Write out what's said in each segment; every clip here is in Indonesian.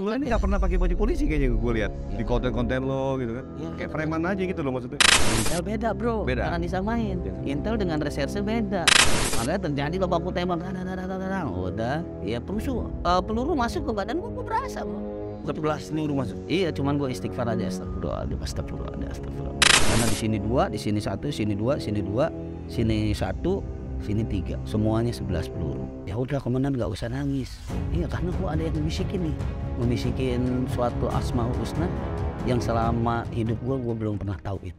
lu ini gak pernah pakai baju polisi kayaknya gue lihat ya. di konten-konten lo gitu kan. Ya, kayak preman aja gitu lo maksudnya. Intel beda, Bro. Beda. Jangan disamain. Ya. Intel dengan reserse beda. Makanya terjadi lo baku tembak. Nah, nah, nah, nah, nah. nah, nah. Udah, ya perusuh eh, peluru masuk ke badan gue, gue berasa, Bro. sebelas belas nih masuk. Iya, cuman gue istighfar aja astagfirullah, di astagfirullah, ada astagfirullah. Karena di sini dua, di sini satu, sini dua, sini dua, sini satu, sini tiga, semuanya sebelas peluru. Ya udah, komandan gak usah nangis. Iya, karena gua ada yang bisikin nih memisikin suatu asma husna yang selama hidup gue gue belum pernah tahu itu.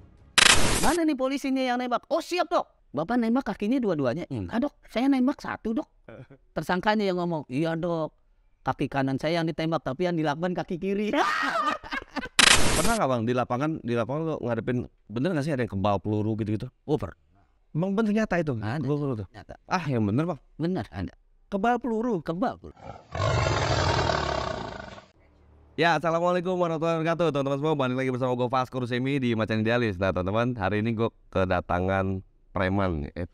Mana nih polisinya yang nembak? Oh siap dok. Bapak nembak kakinya dua-duanya? Hmm. Enggak dok, saya nembak satu dok. Tersangkanya yang ngomong, iya dok. Kaki kanan saya yang ditembak tapi yang dilakukan kaki kiri. pernah nggak bang di lapangan di lapangan lo ngadepin bener nggak sih ada yang kebal peluru gitu-gitu? Over. Oh, bang Emang bener nyata itu? Ada. Peluru Nyata. Ah yang bener bang? Bener ada. Kebal peluru. Kebal peluru. Ya, assalamualaikum warahmatullahi wabarakatuh, teman-teman semua. Balik lagi bersama gue Vasco Rusemi di Macan Idealis. Nah, teman-teman, hari ini gue kedatangan preman. Eh,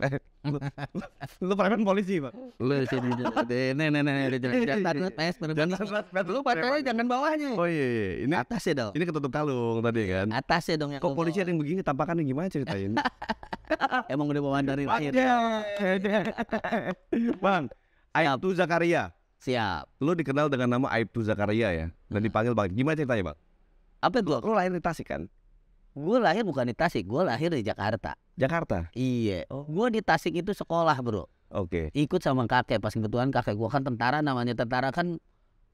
lu, lu preman polisi, Pak. Lu sini nih nih nih jangan tes preman. Lu pacarnya jangan bawahnya. Oh iya, iya. ini atasnya dong. Ini ketutup kalung tadi kan. Atasnya dong yang. Kok polisi ada yang begini tampakannya gimana ceritain? Emang udah bawaan dari lahir. Bang, tuh Zakaria Siap. Lu dikenal dengan nama Aibtu Zakaria ya, dan dipanggil Bang. Gimana ceritanya Bang? Apa gua? Lu lahir di Tasik kan? Gue lahir bukan di Tasik, gue lahir di Jakarta. Jakarta? Iya. Oh. Gue di Tasik itu sekolah bro. Oke. Okay. Ikut sama kakek pas kebetulan kakek gue kan tentara namanya tentara kan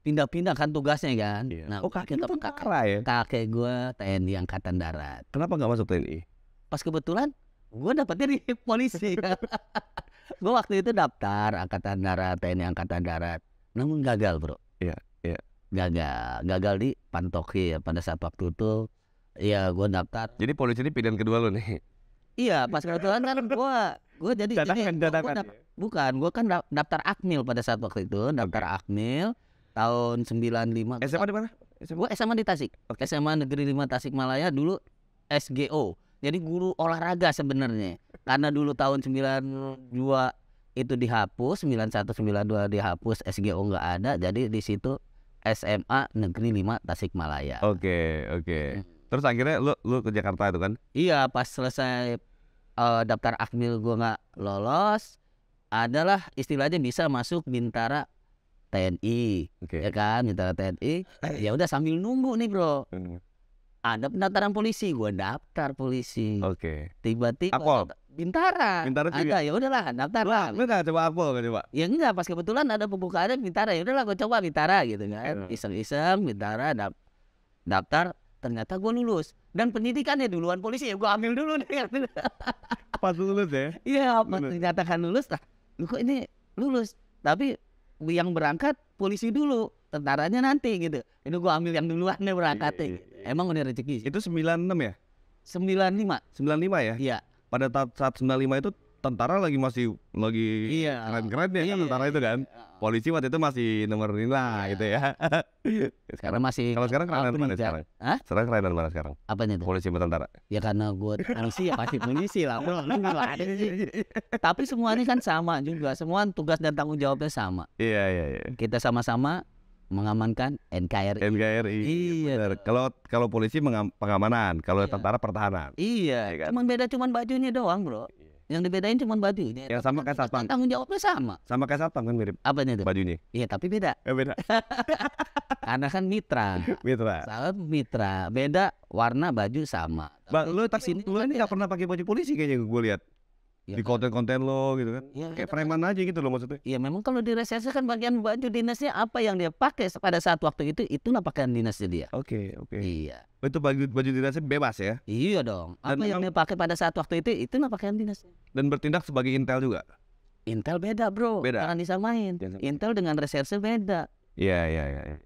pindah-pindah kan tugasnya kan. Iya. Nah, oh kakek tentara kakek, ya? Kakek gue TNI Angkatan Darat. Kenapa nggak masuk TNI? Pas kebetulan gue dapetnya di polisi. Kan? gue waktu itu daftar Angkatan Darat TNI Angkatan Darat namun gagal bro ya, iya gagal gagal di Pantoki ya pada saat waktu itu ya gue daftar jadi polisi ini pilihan kedua lo nih iya pas kebetulan kan gue gue jadi dadakan dadakan gua, gua bukan gue kan daftar akmil pada saat waktu itu daftar akmil tahun sembilan 95 SMA di mana gue SMA di Tasik okay. SMA negeri lima Tasik Malaya dulu SGO jadi guru olahraga sebenarnya karena dulu tahun sembilan dua itu dihapus 9192 dihapus SGO nggak ada jadi di situ SMA Negeri 5 Tasikmalaya. Oke, okay, oke. Okay. Hmm. Terus akhirnya lu lu ke Jakarta itu kan? Iya, pas selesai uh, daftar akmil gua nggak lolos, adalah istilahnya bisa masuk Bintara TNI. Okay. Ya kan, Bintara TNI. Ya udah sambil nunggu nih, Bro. Hmm ada pendaftaran polisi gue daftar polisi oke okay. tiba-tiba apol Bintara. Bintara juga. Ada ya udahlah daftar lah. Lu nggak coba apol kan coba? Ya enggak pas kebetulan ada pembukaan Bintara ya udahlah gue coba Bintara gitu kan. Yeah. Iseng-iseng Bintara dap daftar ternyata gue lulus dan pendidikannya duluan polisi ya gue ambil dulu nih. pas lulus ya? Iya, pas dinyatakan lulus lah. Lu kok ini lulus tapi yang berangkat polisi dulu tentaranya nanti gitu ini gue ambil yang duluan deh berangkatnya iya, Emang udah rezeki sih. Itu 96 ya? 95. 95 ya? Iya. Pada saat 95 itu tentara lagi masih lagi iya. keren-keren ya kan, iya, kan tentara iya, itu kan. Iya. Polisi waktu itu masih nomor nila iya. gitu ya. sekarang masih Kalau sekarang keren mana sekarang? Hah? Sekarang keren mana sekarang? Apa itu? Polisi sama tentara. Ya karena gue ya pasti polisi lah. Tapi semua ini kan sama juga. Semua tugas dan tanggung jawabnya sama. Iya iya iya. Kita sama-sama mengamankan NKRI. NKRI. Iya. iya kalau kalau polisi pengamanan, kalau iya. tentara pertahanan. Iya. Ya kan? Cuman beda cuman bajunya doang, Bro. Iya. Yang dibedain cuman baju. Yang sama kayak satpam. Tanggung jawabnya sama. Sama kayak satpam kan mirip. Apa Apanya itu? Bajunya. Iya, tapi beda. Eh, beda. Karena kan mitra. mitra. Sama mitra. Beda warna baju sama. Bang, lu tapi sini lu ini nggak pernah pakai baju polisi kayaknya gue lihat ya, di kan? konten-konten lo gitu kan ya, kayak kan. preman aja gitu lo maksudnya iya memang kalau di resesi kan bagian baju dinasnya apa yang dia pakai pada saat waktu itu itulah pakaian dinasnya dia oke okay, oke okay. iya oh, itu baju baju dinasnya bebas ya iya dong apa dan yang dia pakai pada saat waktu itu lah pakaian dinasnya dan bertindak sebagai intel juga intel beda bro beda. jangan disamain jangan intel dengan reserse beda iya iya iya ya.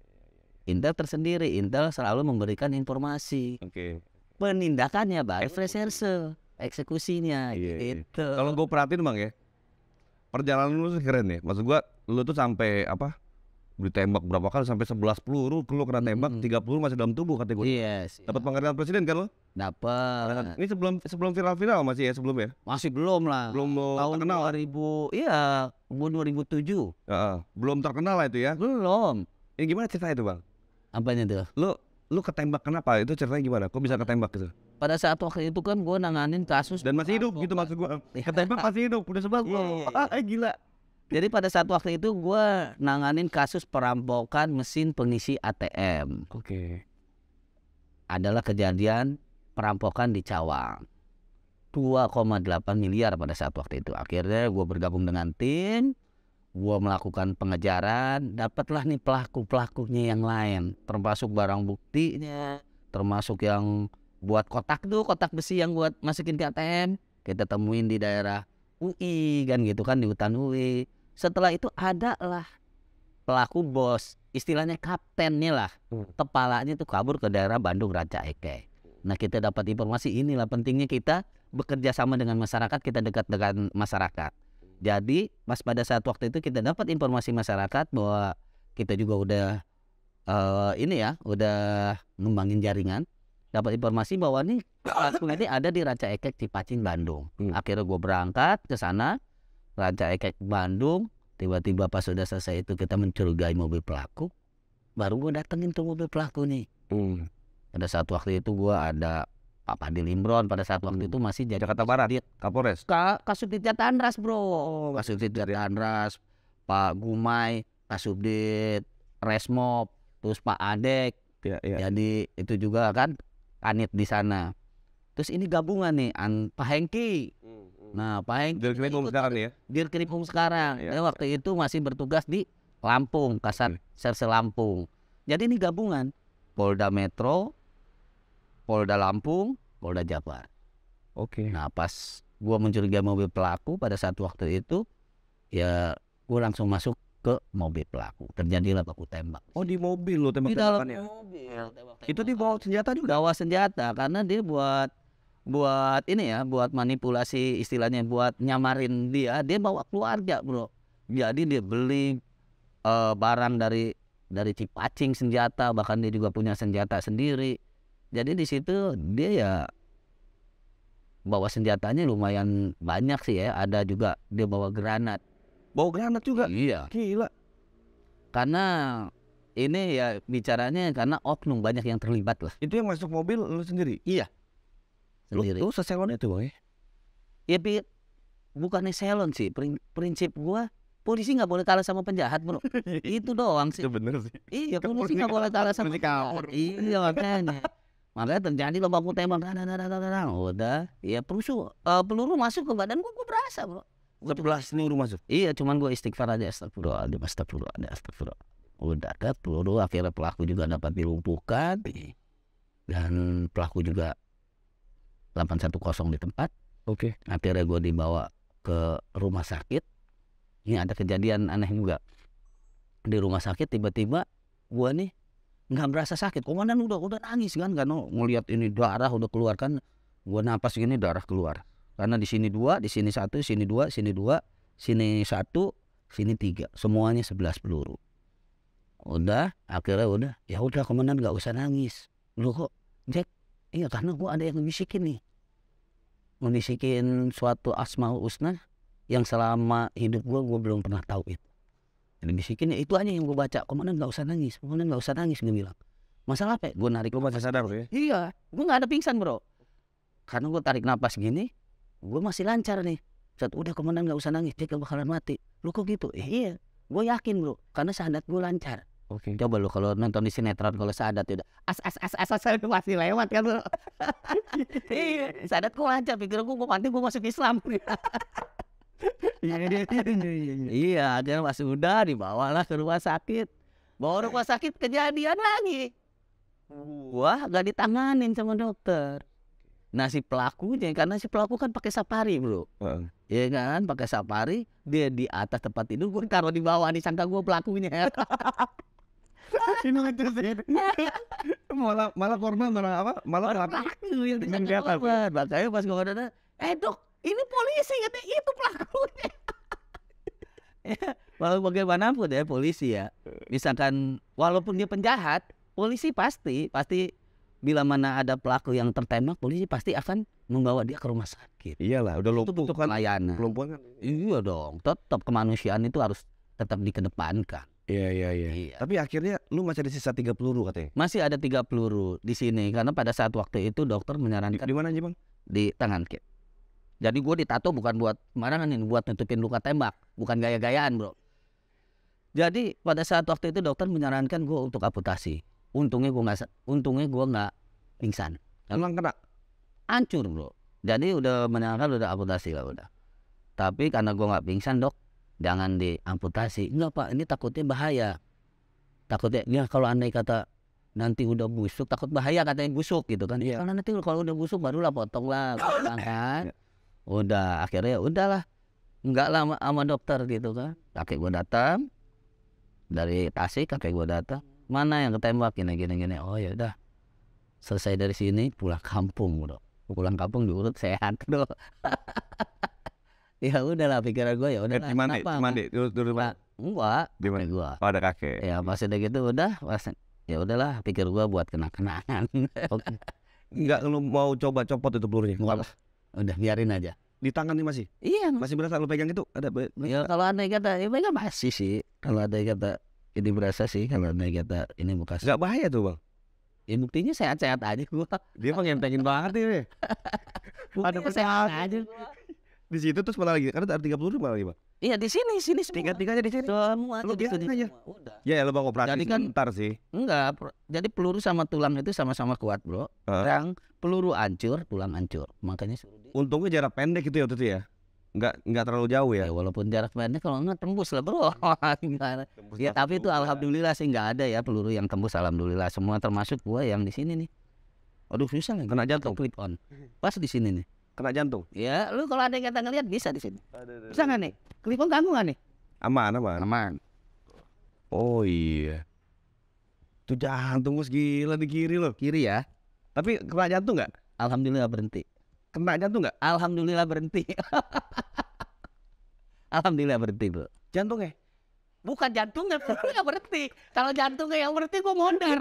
intel tersendiri intel selalu memberikan informasi oke okay. penindakannya baik reserse eksekusinya iya, iya. gitu. Iya. Kalau gue perhatiin bang ya, perjalanan lu sih keren ya. Maksud gue, lu tuh sampai apa? Ditembak berapa kali sampai sebelas peluru, lu kena tembak, mm -hmm. masih dalam tubuh kata gue. Yes, iya Dapat iya. penghargaan presiden kan lo? Dapat. Nah, ini sebelum sebelum viral-viral masih ya sebelum ya? Masih belum lah. Belum tahun terkenal. 2000, kan? iya, umur 2007. Uh, uh, belum terkenal lah itu ya? Belum. Ini gimana cerita itu, Bang? Apanya tuh? Lu lu ketembak kenapa? Itu ceritanya gimana? Kok bisa ketembak gitu? pada saat waktu itu kan gue nanganin kasus dan masih hidup gitu maksud gue iya. ketembak masih hidup udah sebab iya, iya, gue ah, gila jadi pada saat waktu itu gue nanganin kasus perampokan mesin pengisi ATM. Oke. Adalah kejadian perampokan di Cawang. 2,8 miliar pada saat waktu itu. Akhirnya gue bergabung dengan tim, gue melakukan pengejaran, dapatlah nih pelaku pelakunya yang lain, termasuk barang buktinya, termasuk yang buat kotak tuh kotak besi yang buat masukin ke ATM kita temuin di daerah UI kan gitu kan di hutan UI setelah itu ada lah pelaku bos istilahnya kaptennya lah hmm. kepalanya tuh kabur ke daerah Bandung Raja Eke nah kita dapat informasi inilah pentingnya kita bekerja sama dengan masyarakat kita dekat dengan masyarakat jadi pas pada saat waktu itu kita dapat informasi masyarakat bahwa kita juga udah uh, ini ya udah ngembangin jaringan dapat informasi bahwa nih sungai ini ada di Ranca Ekek Pacin Bandung. Hmm. Akhirnya gue berangkat ke sana Ranca Ekek Bandung. Tiba-tiba pas sudah selesai itu kita mencurigai mobil pelaku. Baru gue datengin tuh mobil pelaku nih. Hmm. Pada saat waktu itu gue ada Pak Padi Limbron pada saat waktu hmm. itu masih jadi Jakarta Barat dia Kapolres. Ka, Kasubdit Jatandras bro. Kasubdit dari Pak Gumai, Kasubdit Resmob. terus Pak Adek. Ya, ya. Jadi itu juga kan kanit di sana. Terus ini gabungan nih an Pak Hengki. Hmm, hmm. Nah, Pak Hengki Krimum sekarang ya. Krimum sekarang. Ya, Dia nah, waktu itu masih bertugas di Lampung, Kasat hmm. Iya. Serse Lampung. Jadi ini gabungan Polda Metro, Polda Lampung, Polda Jabar. Oke. Okay. Nah, pas gua mencurigai mobil pelaku pada saat waktu itu ya gua langsung masuk ke mobil pelaku. Terjadilah baku tembak. Oh di mobil lo tembak di dalam mobil. Tembak -tembak. Itu senjata juga. Bawa senjata karena dia buat buat ini ya, buat manipulasi istilahnya, buat nyamarin dia. Dia bawa keluarga bro. Jadi dia beli uh, barang dari dari cipacing senjata, bahkan dia juga punya senjata sendiri. Jadi di situ dia ya bawa senjatanya lumayan banyak sih ya. Ada juga dia bawa granat Bau granat juga iya gila karena ini ya bicaranya karena oknum banyak yang terlibat lah itu yang masuk mobil lu sendiri iya sendiri lu, lu seselon itu boy ya bi, bukan selon sih Prin prinsip gua polisi nggak boleh kalah sama penjahat bro itu doang sih itu bener sih iya polisi nggak boleh kalah sama penjahat iya makanya makanya terjadi lomba tembak udah ya perusuh uh, peluru masuk ke badan gua gua berasa bro belas ini rumah masuk iya cuman gue istighfar aja astagfirullah astagfirullah astagfirullah udah ada peluru akhirnya pelaku juga dapat dilumpuhkan dan pelaku juga 810 di tempat oke okay. akhirnya gue dibawa ke rumah sakit ini ada kejadian aneh juga di rumah sakit tiba-tiba gue nih nggak merasa sakit komandan udah udah nangis kan karena ngelihat ini darah udah keluar kan gue nafas gini darah keluar karena di sini dua di sini satu sini dua sini dua sini satu sini tiga semuanya sebelas peluru udah akhirnya udah ya udah komandan nggak usah nangis lu kok Jack iya karena gua ada yang ngebisikin nih ngebisikin suatu asma husna yang selama hidup gua gua belum pernah tahu itu yang bisikin ya itu aja yang gua baca komandan nggak usah nangis komandan nggak usah nangis gua bilang masalah apa ya? gua narik lu masih sadar bro. ya iya gua nggak ada pingsan bro karena gua tarik nafas gini gue masih lancar nih saat udah komandan nggak usah nangis dia bakalan mati lu kok gitu eh, iya gue yakin bro karena sadat gue lancar Oke. Okay. Coba lu kalau nonton di sinetron kalau sadat udah as as as as as masih lewat kan bro. iya, sadat gue lancar pikir gue gue mati, gue masuk Islam. Iya, iya, iya, iya, dia masih udah dibawalah ke rumah sakit. Bawa rumah sakit kejadian lagi. Wah, gak ditanganin sama dokter. Nah si pelakunya karena si pelaku kan pakai safari bro, uh. ya kan pakai safari dia di atas tempat tidur gue taruh di bawah nih sangka gue pelakunya. ini lucu sih malah malah korban malah apa malah pelaku yang disangka makanya pas gue ada eh dok ini polisi katanya itu pelakunya ya, walaupun bagaimanapun ya polisi ya eh. misalkan walaupun dia penjahat polisi pasti pasti bila mana ada pelaku yang tertembak, polisi pasti akan membawa dia ke rumah sakit. Iyalah, udah lupa itu bukan layanan. kan Iya dong, tetap kemanusiaan itu harus tetap dikedepankan. Iya, iya, iya. iya. Tapi akhirnya lu masih ada sisa tiga peluru katanya. Masih ada tiga peluru di sini karena pada saat waktu itu dokter menyarankan di, mana aja, Bang? Di tangan kit Jadi gue ditato bukan buat sembarangan nih, buat nutupin luka tembak, bukan gaya-gayaan, Bro. Jadi pada saat waktu itu dokter menyarankan gue untuk amputasi untungnya gue nggak untungnya gue nggak pingsan ya. emang kena hancur bro jadi udah menangkal, udah amputasi lah udah tapi karena gue nggak pingsan dok jangan diamputasi enggak pak ini takutnya bahaya takutnya ya kalau andai kata nanti udah busuk takut bahaya katanya busuk gitu kan yeah. karena nanti kalau udah busuk barulah potong lah kan iya. udah akhirnya udahlah nggak lama sama dokter gitu kan kakek gue datang dari Tasik kakek gue datang mana yang ketembak nah, gini gini gini oh ya udah selesai dari sini pulang kampung bro pulang kampung diurut sehat bro ya lah pikiran gue ya udah eh, gimana gimana dulu dulu enggak gimana gue oh, ada kakek ya pas udah gitu udah pas ya udahlah pikir gue buat kena kenangan enggak lu mau coba copot itu pelurunya enggak udah biarin aja di tangan nih masih iya masih berasa lu pegang itu ada ya kalau ada kata ya pegang masih sih kalau ada kata ini berasa sih kalau naik kata ini bekas. Gak bahaya tuh bang? Ya buktinya sehat-sehat aja gua. Dia ngentengin banget nih. Ada sehat aja Di situ terus mana lagi? Karena ada tiga puluh ribu lagi bang. Iya di sini, sini semua. Tiga tiganya di sini. Semua lu di sini aja. Udah. Iya, ya, ya bang operasi jadi kan, sebentar sih. Enggak, jadi peluru sama tulang itu sama-sama kuat bro. Uh. Yang peluru hancur, tulang hancur. Makanya suruh Untungnya jarak pendek gitu ya itu ya itu ya nggak nggak terlalu jauh ya. ya walaupun jarak pendek kalau nggak tembus lah bro hmm. tembus ya tapi itu alhamdulillah sih nggak ada ya peluru yang tembus alhamdulillah semua termasuk gua yang di sini nih aduh susah nih kena jantung clip on pas di sini nih kena jantung ya lu kalau ada yang kata ngeliat bisa di sini bisa nggak nih clip on ganggu nggak nih aman aman aman oh iya tuh jantung gila di kiri lo kiri ya tapi kena jantung nggak alhamdulillah berhenti kena jantung nggak? Alhamdulillah berhenti. Alhamdulillah berhenti bro. Jantungnya? Bukan jantungnya, jantungnya berhenti. Kalau jantungnya yang berhenti gue mondar.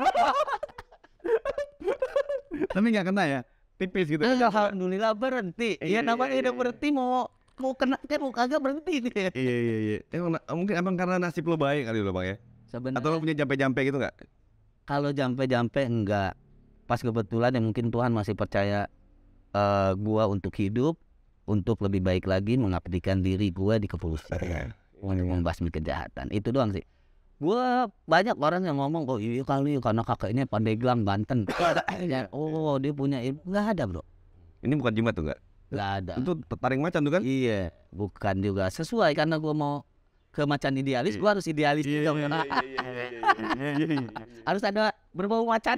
Tapi nggak kena ya? Tipis gitu. Ya? Alhamdulillah berhenti. Iya, iya, iya namanya udah iya, berhenti mau mau kena kan mau kagak berhenti nih. Iya iya iya. Emang mungkin emang karena nasib lo baik kali lo bang ya. Sebenarnya. Atau lo punya jampe-jampe gitu nggak? Kalau jampe-jampe enggak. Pas kebetulan ya mungkin Tuhan masih percaya uh, gua untuk hidup untuk lebih baik lagi mengabdikan diri gua di kepolisian untuk iya, iya. iya. membasmi kejahatan itu doang sih gua banyak orang yang ngomong oh iya kali karena kakeknya Pandeglang Banten oh dia punya ilmu nggak ada bro ini bukan jimat tuh nggak nggak ada itu taring macan tuh kan iya bukan juga sesuai karena gua mau ke macan idealis, gua harus idealis juga. Harus ada berbau macan.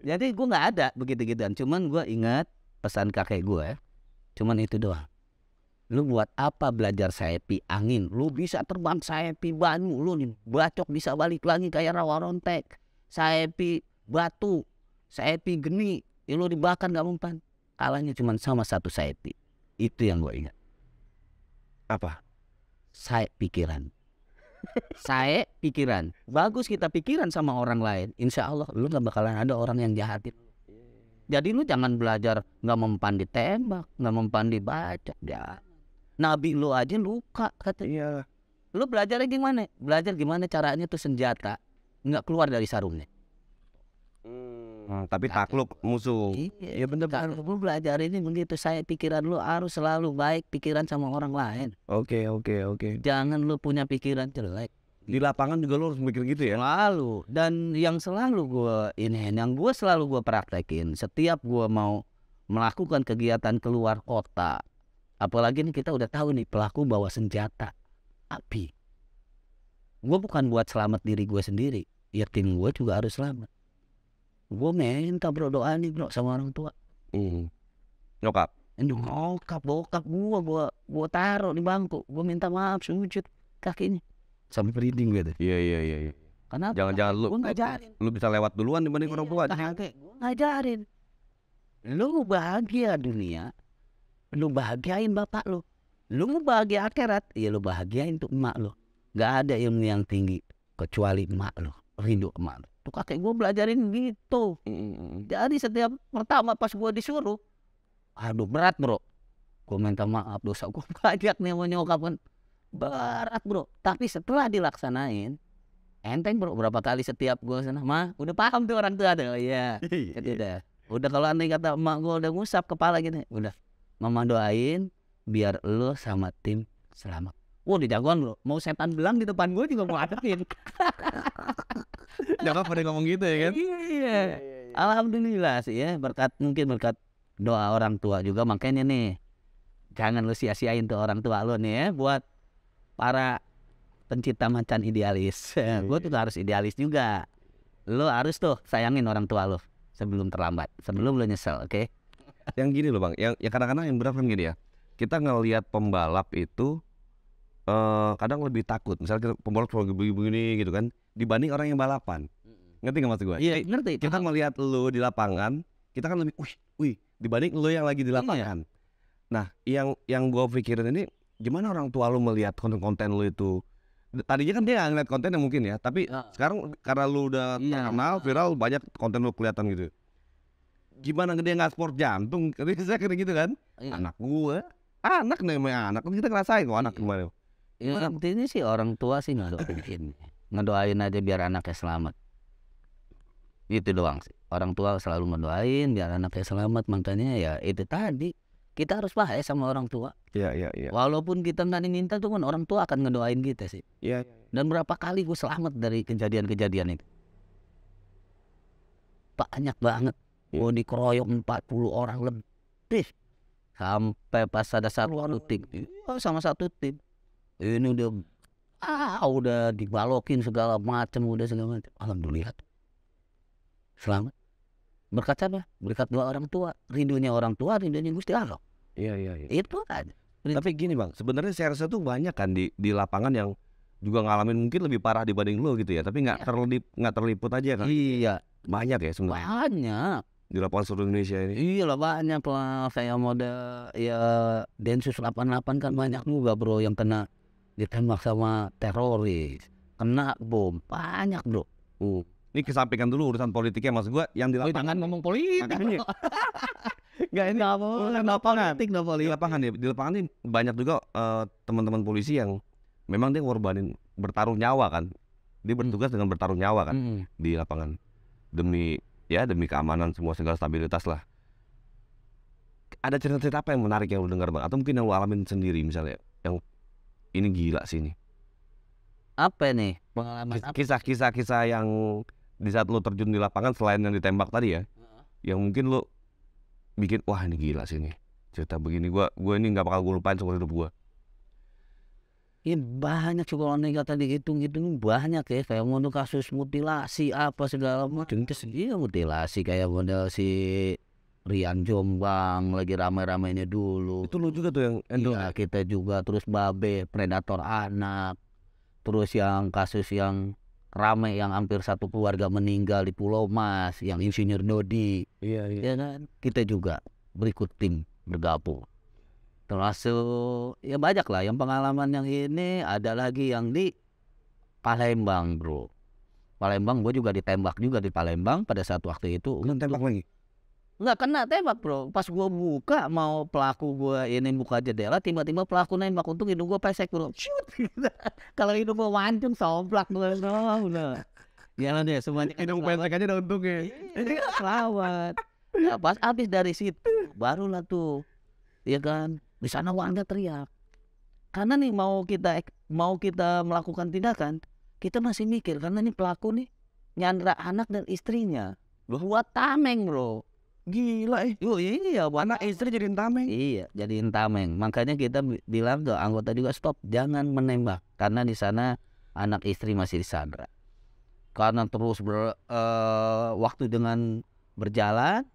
Iya. jadi gue nggak ada begitu gituan cuman gue ingat pesan kakek gue ya. cuman itu doang lu buat apa belajar sayapi angin lu bisa terbang sayapi banyu lu nih bacok bisa balik lagi kayak rawa rontek saepi batu sayapi geni ya lu dibakar gak mempan kalahnya cuman sama satu sayapi, itu yang gue ingat apa Sayap pikiran saya pikiran bagus kita pikiran sama orang lain insya Allah lu gak bakalan ada orang yang jahatin jadi lu jangan belajar nggak mempan ditembak nggak mempan dibaca ya nabi lu aja luka kata Ya. lu belajar gimana belajar gimana caranya tuh senjata nggak keluar dari sarungnya Hmm, tapi takluk musuh. Iya, ya benar benar. Gue belajar ini begitu saya pikiran lu harus selalu baik pikiran sama orang lain. Oke, okay, oke, okay, oke. Okay. Jangan lu punya pikiran jelek. Di lapangan juga lu harus mikir gitu ya. Selalu dan yang selalu gue ini yang gue selalu gue praktekin setiap gue mau melakukan kegiatan keluar kota. Apalagi ini kita udah tahu nih pelaku bawa senjata api. Gue bukan buat selamat diri gue sendiri, ya tim gue juga harus selamat Gue minta bro doa nih bro sama orang tua. Hmm. Nyokap. Nyokap bokap gue gue gue taruh di bangku. Gue minta maaf sujud kakinya. Sampai merinding gue deh. Iya iya iya. iya. Kenapa? Jangan-jangan lu, ngajarin. lu bisa lewat duluan dibanding orang tua. Iya, gue ngajarin. Lu bahagia dunia, lu bahagiain bapak lu. Lu mau bahagia akhirat, iya lu bahagiain tuh emak lu. Gak ada ilmu yang tinggi kecuali emak lu, rindu emak lu. Tuh kakek gue belajarin gitu. Jadi setiap pertama pas gue disuruh, aduh berat bro. Gue minta maaf dosa gue banyak nih mau nyokap kan. Berat bro. Tapi setelah dilaksanain, enteng bro. Berapa kali setiap gue sana, mah udah paham tuh orang tua tuh. Oh, iya, iya. udah. Udah kalau aneh kata emak gue udah ngusap kepala gini, udah. Mama doain biar lo sama tim selamat. Wah, wow, jagoan lo. Mau setan belang di depan gue juga mau adepin Jangan pada ngomong gitu ya kan? Iya iya. Iya, iya, iya. Alhamdulillah sih ya, berkat mungkin berkat doa orang tua juga makanya nih. Jangan lu sia-siain tuh orang tua lo nih ya buat para pencipta macan idealis. gue tuh harus idealis juga. Lo harus tuh sayangin orang tua lo sebelum terlambat, sebelum lo nyesel, oke? Okay? Yang gini loh bang, yang kadang kadang-kadang yang berat kan gini ya. Kita ngelihat pembalap itu uh, kadang lebih takut misalnya kita pembalap begini-begini gitu kan dibanding orang yang balapan ngerti nggak maksud gue? Iya ngerti. Kita melihat lo di lapangan kita kan lebih wih wih dibanding lo yang lagi di iya. lapangan. Iya. Nah yang yang gue pikirin ini gimana orang tua lo melihat konten-konten lu itu tadinya kan dia nggak ngeliat konten yang mungkin ya tapi uh. sekarang karena lo udah yeah. terkenal viral banyak konten lo kelihatan gitu gimana dia nggak sport jantung saya kayak gitu kan yeah. anak gue, anak namanya anak kita ngerasain kok oh, anak yeah. kemarin ya intinya sih orang tua sih ngedoain ngedoain aja biar anaknya selamat itu doang sih orang tua selalu ngedoain biar anaknya selamat makanya ya itu tadi kita harus bahaya sama orang tua. Iya iya iya. Walaupun kita nggak diminta tuh kan orang tua akan ngedoain kita sih. Iya. Ya. Dan berapa kali gue selamat dari kejadian-kejadian itu? Banyak banget. Ya. Gue dikeroyok 40 orang lebih. Sampai pas ada satu tim, oh, iya, sama satu tim ini udah ah udah dibalokin segala macem udah segala macam alhamdulillah selamat berkat apa berkat dua orang tua rindunya orang tua rindunya gusti allah iya iya, iya. itu kan Rindu. tapi gini bang sebenarnya saya rasa tuh banyak kan di di lapangan yang juga ngalamin mungkin lebih parah dibanding lo gitu ya tapi nggak iya. terlip nggak terliput aja kan iya banyak ya sebenarnya banyak di lapangan seluruh Indonesia ini iya lah banyak lah saya mode ya densus 88 kan banyak juga bro yang kena ditembak sama teroris kena bom banyak bro uh. ini kesampingkan dulu urusan politiknya mas gue. yang di lapangan ngomong politik iya. Gak ini nggak mau nggak politik politik di lapangan iya. di lapangan ini banyak juga uh, teman-teman polisi yang memang dia ngorbanin bertaruh nyawa kan dia hmm. bertugas hmm. dengan bertaruh nyawa kan hmm. di lapangan demi ya demi keamanan semua segala stabilitas lah ada cerita-cerita apa yang menarik yang lu dengar bang atau mungkin yang lu alamin sendiri misalnya yang ini gila sih ini apa nih pengalaman kisah-kisah kisah yang di saat lo terjun di lapangan selain yang ditembak tadi ya uh yang mungkin lo bikin wah ini gila sih ini. cerita begini gue gue ini nggak bakal gue lupain seumur hidup gua Ya banyak sih kalau nih kata dihitung-hitung banyak ya kayak mau kasus mutilasi apa segala macam. Iya mutilasi kayak model si Rian Jombang lagi rame-ramenya dulu. Itu lu juga tuh yang endo. Iya, kita juga terus Babe predator anak. Terus yang kasus yang rame yang hampir satu keluarga meninggal di Pulau Mas, yang insinyur Nodi. Iya, iya. Ya kan? Kita juga berikut tim bergabung. Termasuk ya banyak lah yang pengalaman yang ini ada lagi yang di Palembang, Bro. Palembang gue juga ditembak juga di Palembang pada satu waktu itu. Lu tembak lagi? nggak kena tembak bro pas gue buka mau pelaku gue ini buka jendela tiba-tiba pelaku nembak untung hidung gue pesek bro shoot gitu. kalau hidung gue mancung somplak bro no, no. jalan deh semuanya kan hidung pesek aja udah untung ya iya, selawat nah, ya, pas abis dari situ barulah tuh ya kan di sana warga teriak karena nih mau kita mau kita melakukan tindakan kita masih mikir karena nih pelaku nih nyandra anak dan istrinya buat tameng bro Gila eh. Oh, iya, buat anak istri jadi tameng. Iya, jadi tameng. Makanya kita bilang ke anggota juga stop, jangan menembak karena di sana anak istri masih disandra. Karena terus ber, uh, waktu dengan berjalan,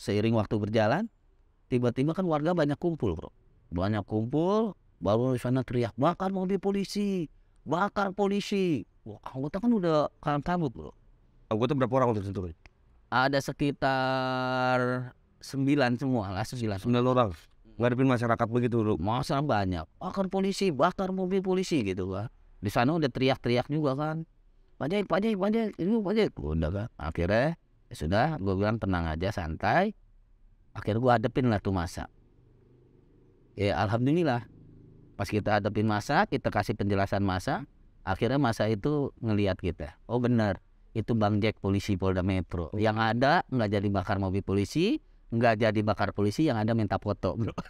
seiring waktu berjalan, tiba-tiba kan warga banyak kumpul, Bro. Banyak kumpul, baru di sana teriak bakar mobil polisi, bakar polisi. Wah, anggota kan udah kalam tabut, Bro. Anggota berapa orang waktu itu? ada sekitar sembilan semua lah sembilan sembilan orang ngadepin masyarakat begitu dulu masa banyak bakar polisi bakar mobil polisi gitu kan di sana udah teriak-teriak juga kan pajai pajai pajai ini pajai udah kan akhirnya ya sudah gue bilang tenang aja santai akhirnya gue adepin lah tuh masa ya alhamdulillah pas kita adepin masa kita kasih penjelasan masa akhirnya masa itu ngelihat kita oh benar itu Bang Jack polisi Polda Metro. Oh. Yang ada nggak jadi bakar mobil polisi, nggak jadi bakar polisi, yang ada minta foto, bro.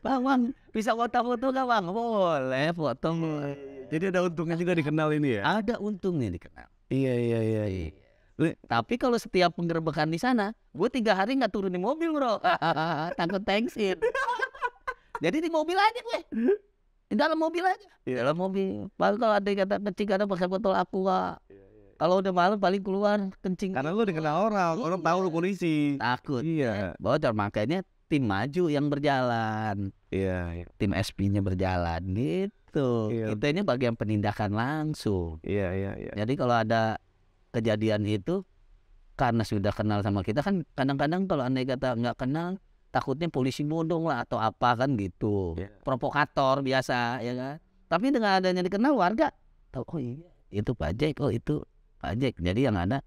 bang, bang, bisa foto foto nggak bang? Boleh foto. Iya, iya, iya. Jadi ada untungnya juga dikenal ini ya? Ada untungnya dikenal. Iya iya iya. iya. Tapi kalau setiap penggerbekan di sana, gue tiga hari nggak turun di mobil bro, takut tangsin Jadi di mobil aja gue di dalam mobil aja yeah. dalam mobil baru kalau ada kata kencing karena pakai botol aqua yeah, yeah. Iya, iya. kalau udah malam paling keluar kencing karena lu dikenal orang iya. orang tahu lu polisi takut iya yeah. bocor makanya tim maju yang berjalan iya yeah, tim SP-nya berjalan gitu yeah. kita ini bagian penindakan langsung iya yeah, iya yeah, yeah. jadi kalau ada kejadian itu karena sudah kenal sama kita kan kadang-kadang kalau andai kata nggak kenal takutnya polisi bodong lah atau apa kan gitu yeah. provokator biasa ya kan tapi dengan adanya dikenal warga tahu oh iya itu pajak oh itu pajak jadi yang ada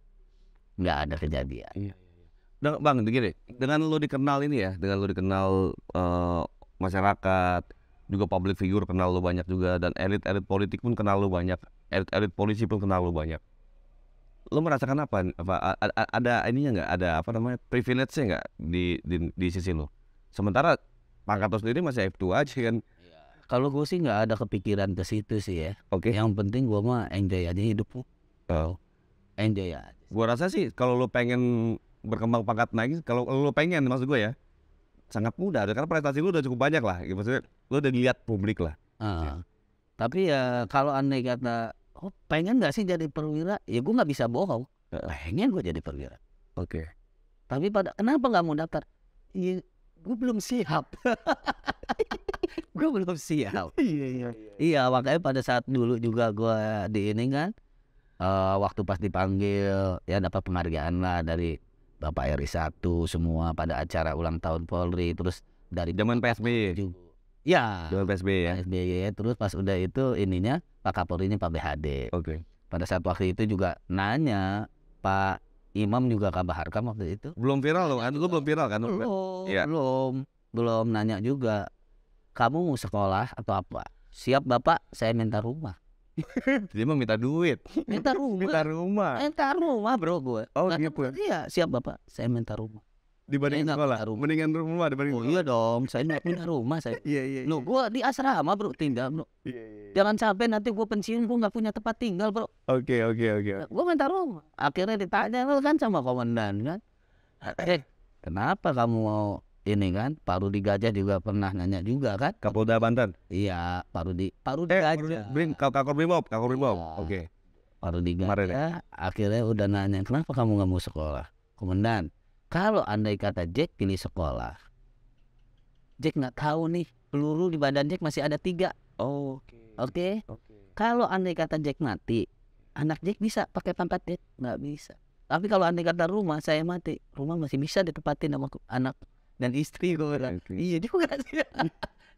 nggak ada kejadian iya. Yeah. Iya, iya. bang begini dengan lo dikenal ini ya dengan lo dikenal uh, masyarakat juga public figure kenal lo banyak juga dan elit elit politik pun kenal lo banyak elit elit polisi pun kenal lo banyak lo merasakan apa apa ada ininya nggak ada apa namanya privilege-nya nggak di, di di sisi lo sementara pangkat lo sendiri masih F2 aja kan iya. kalau gue sih nggak ada kepikiran ke situ sih ya oke okay. yang penting gue mah enjoy aja hidup oh. enjoy aja gue rasa sih kalau lo pengen berkembang pangkat naik kalau lo pengen maksud gue ya sangat mudah karena prestasi lu udah cukup banyak lah maksudnya lu udah dilihat publik lah uh, ya. tapi ya kalau aneh kata oh pengen nggak sih jadi perwira ya gue nggak bisa bohong pengen gue jadi perwira oke okay. tapi pada kenapa nggak mau daftar ya, gue belum siap gue belum siap iya iya iya makanya pada saat dulu juga gue di ini kan uh, waktu pas dipanggil ya dapat penghargaan lah dari Bapak RI 1 semua pada acara ulang tahun Polri terus dari zaman PSB juga Iya. Ya. Zaman PSB ya. PSB ya. Terus pas udah itu ininya Pak Kapolri ini Pak BHD. Oke. Okay. Pada saat waktu itu juga nanya Pak Imam juga kabar Harkam waktu itu. Belum viral loh kan? Lu belum viral kan? Belum. Ya. Belum. Belum nanya juga. Kamu mau sekolah atau apa? Siap Bapak, saya minta rumah. Jadi mau minta duit. Minta rumah. Minta rumah. Minta rumah, Bro gue. Oh, iya, Iya, siap Bapak, saya minta rumah dibanding enak sekolah. Rumah. Mendingan rumah dibanding Oh iya dong, saya nggak punya rumah saya. Iya iya. Lo iya. gua di asrama bro tinggal bro. Iya, iya iya. Jangan sampai nanti gua pensiun gua nggak punya tempat tinggal bro. Oke okay, oke okay, oke. Okay. Nah, gua minta rumah. Akhirnya ditanya lo kan sama komandan kan. Nah, eh kenapa kamu mau ini kan Paru di Gajah juga pernah nanya juga kan Kapolda Banten iya Paru di Paru di eh, Gajah kau Kakor kau Kakor kau ya. oke okay. Paru di Gajah iya. ya. akhirnya udah nanya kenapa kamu nggak mau sekolah komandan kalau andai kata Jack pilih sekolah, Jack nggak tahu nih peluru di badan Jack masih ada tiga. Oh, oke. Okay. Okay? Okay. Kalau andai kata Jack mati, anak Jack bisa pakai tempat Jack nggak bisa. Tapi kalau andai kata rumah saya mati, rumah masih bisa ditempatin sama anak dan istri gue bilang. Iya juga sih.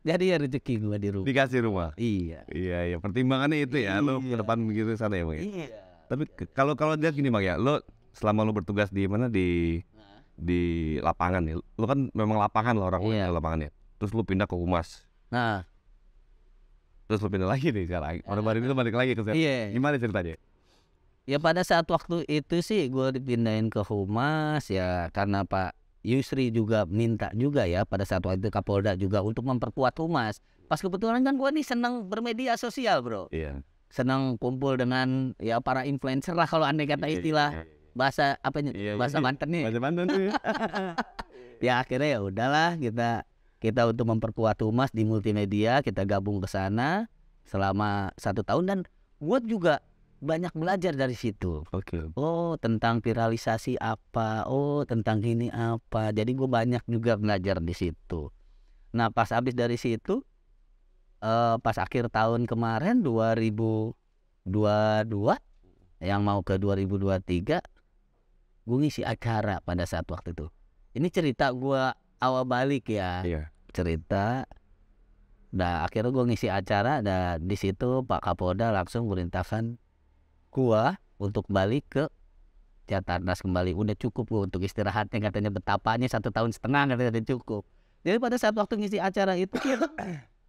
Jadi ya rezeki gue di rumah. Dikasih rumah. Iya. Iya, iya. Pertimbangannya itu ya, iya. lo ke depan begitu sana ya, ya? Iya. Tapi kalau kalau dia gini, Bang ya, lo selama lo bertugas di mana di di lapangan nih lu kan memang lapangan lah orang yeah. lapangan ya terus lu pindah ke humas nah terus lu pindah lagi nih sekarang orang baru itu balik lagi ke sana iya. yeah. gimana ceritanya ya pada saat waktu itu sih gue dipindahin ke humas ya karena pak Yusri juga minta juga ya pada saat waktu itu Kapolda juga untuk memperkuat humas pas kebetulan kan gue nih senang bermedia sosial bro yeah. seneng kumpul dengan ya para influencer lah kalau anda kata iya, iya, istilah yeah bahasa apa ini iya, bahasa mantan iya. nih bahasa mantan tuh ya. ya akhirnya ya udahlah kita kita untuk memperkuat humas di multimedia kita gabung ke sana selama satu tahun dan gue juga banyak belajar dari situ. Oke. Okay. Oh tentang viralisasi apa? Oh tentang ini apa? Jadi gue banyak juga belajar di situ. Nah pas abis dari situ, uh, pas akhir tahun kemarin 2022 yang mau ke 2023 gue ngisi acara pada saat waktu itu ini cerita gue awal balik ya yeah. cerita nah akhirnya gue ngisi acara dan di situ Pak Kapolda langsung merintahkan gue untuk balik ke Jatarnas kembali udah cukup gue untuk istirahatnya katanya betapanya satu tahun setengah katanya cukup jadi pada saat waktu ngisi acara itu kita,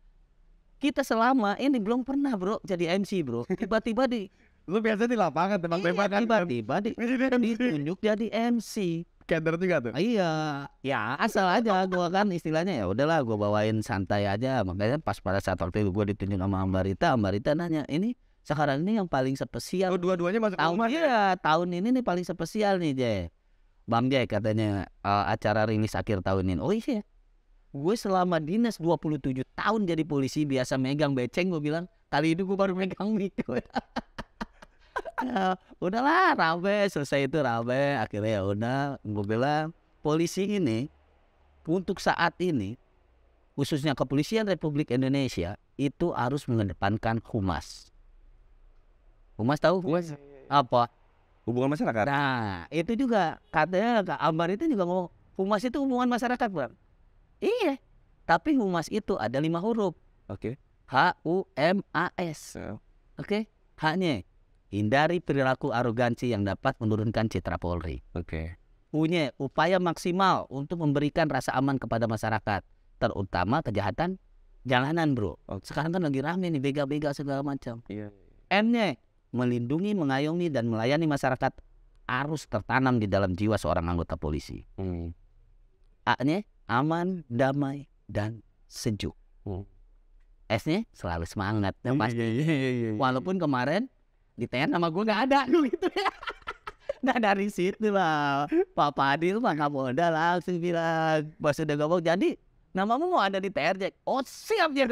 kita selama ini belum pernah bro jadi MC bro tiba-tiba di Lu biasa di lapangan tembak-tembakan. Iya, tiba-tiba di, iya, iya. ditunjuk jadi MC. Kader juga tuh. Iya, ya asal aja gua kan istilahnya ya udahlah gua bawain santai aja. Makanya pas pada saat waktu itu gua ditunjuk sama Ambarita, Ambarita nanya, "Ini sekarang ini yang paling spesial." Oh, dua-duanya masuk tahun, rumah. Ya? Iya, tahun ini nih paling spesial nih, Jay. Bang Jay katanya uh, acara rilis akhir tahun ini. Oh iya. Gue selama dinas 27 tahun jadi polisi biasa megang beceng gue bilang, kali ini gue baru megang mic. Eh, udahlah rame selesai itu rame akhirnya ya udah gue bilang polisi ini untuk saat ini khususnya kepolisian Republik Indonesia itu harus mengedepankan humas humas tahu humas iya, iya, iya. apa hubungan masyarakat nah itu juga katanya kak Ambar itu juga ngomong humas itu hubungan masyarakat bang iya tapi humas itu ada lima huruf oke okay. H U M A S oke okay? H Hindari perilaku arogansi yang dapat menurunkan citra Polri. Oke. Okay. Punya upaya maksimal untuk memberikan rasa aman kepada masyarakat, terutama kejahatan jalanan, Bro. Okay. Sekarang kan lagi rame nih bega-bega segala macam. Iya. Yeah. M-nya melindungi, mengayomi dan melayani masyarakat harus tertanam di dalam jiwa seorang anggota polisi. Hmm. A-nya aman, damai, dan sejuk. Hmm. S-nya selalu semangat. Yang iya, pasti. Iya, iya, Walaupun kemarin di TN nama gue nggak ada gitu ya. Nah dari situ lah Pak Padil mah udah langsung bilang Pas udah ngomong jadi namamu mau ada di TR Jack Oh siap ya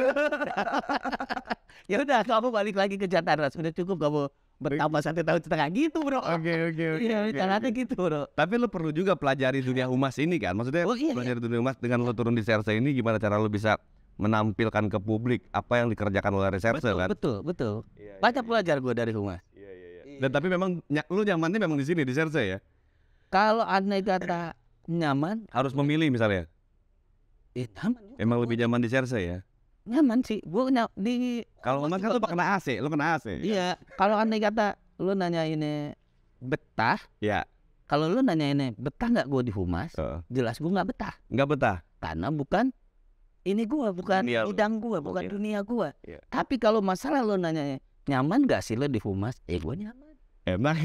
Ya udah kamu balik lagi ke Jakarta Sudah cukup kamu bertambah satu tahun setengah gitu bro Oke oke oke Iya caranya gitu bro Tapi lo perlu juga pelajari dunia humas ini kan Maksudnya oh, iya, iya. pelajari dunia humas dengan lo turun di CRC ini Gimana cara lo bisa menampilkan ke publik apa yang dikerjakan oleh reserse betul, kan? Betul, betul. Ya, Banyak iya. pelajar ya. gue dari humas. Iya, iya, iya, iya. Dan tapi memang ny lu nyamannya memang di sini di reserse ya? Kalau andai kata nyaman harus memilih misalnya. Eh, nyaman. Emang lebih nyaman di reserse ya? Nyaman sih. Gue ny di Kalau memang kan lu kena AC, lu kena AC. Ya? Iya. ya. Kalau andai kata lu nanya ini betah, ya. Kalau lu nanya ini betah nggak gue di humas, uh. jelas gue nggak betah. Nggak betah. Karena bukan ini gua bukan dunia bidang gua, bukan okay. dunia gua. Yeah. Tapi kalau masalah lo nanya nyaman gak sih lo di humas? Eh gua nyaman. Emang?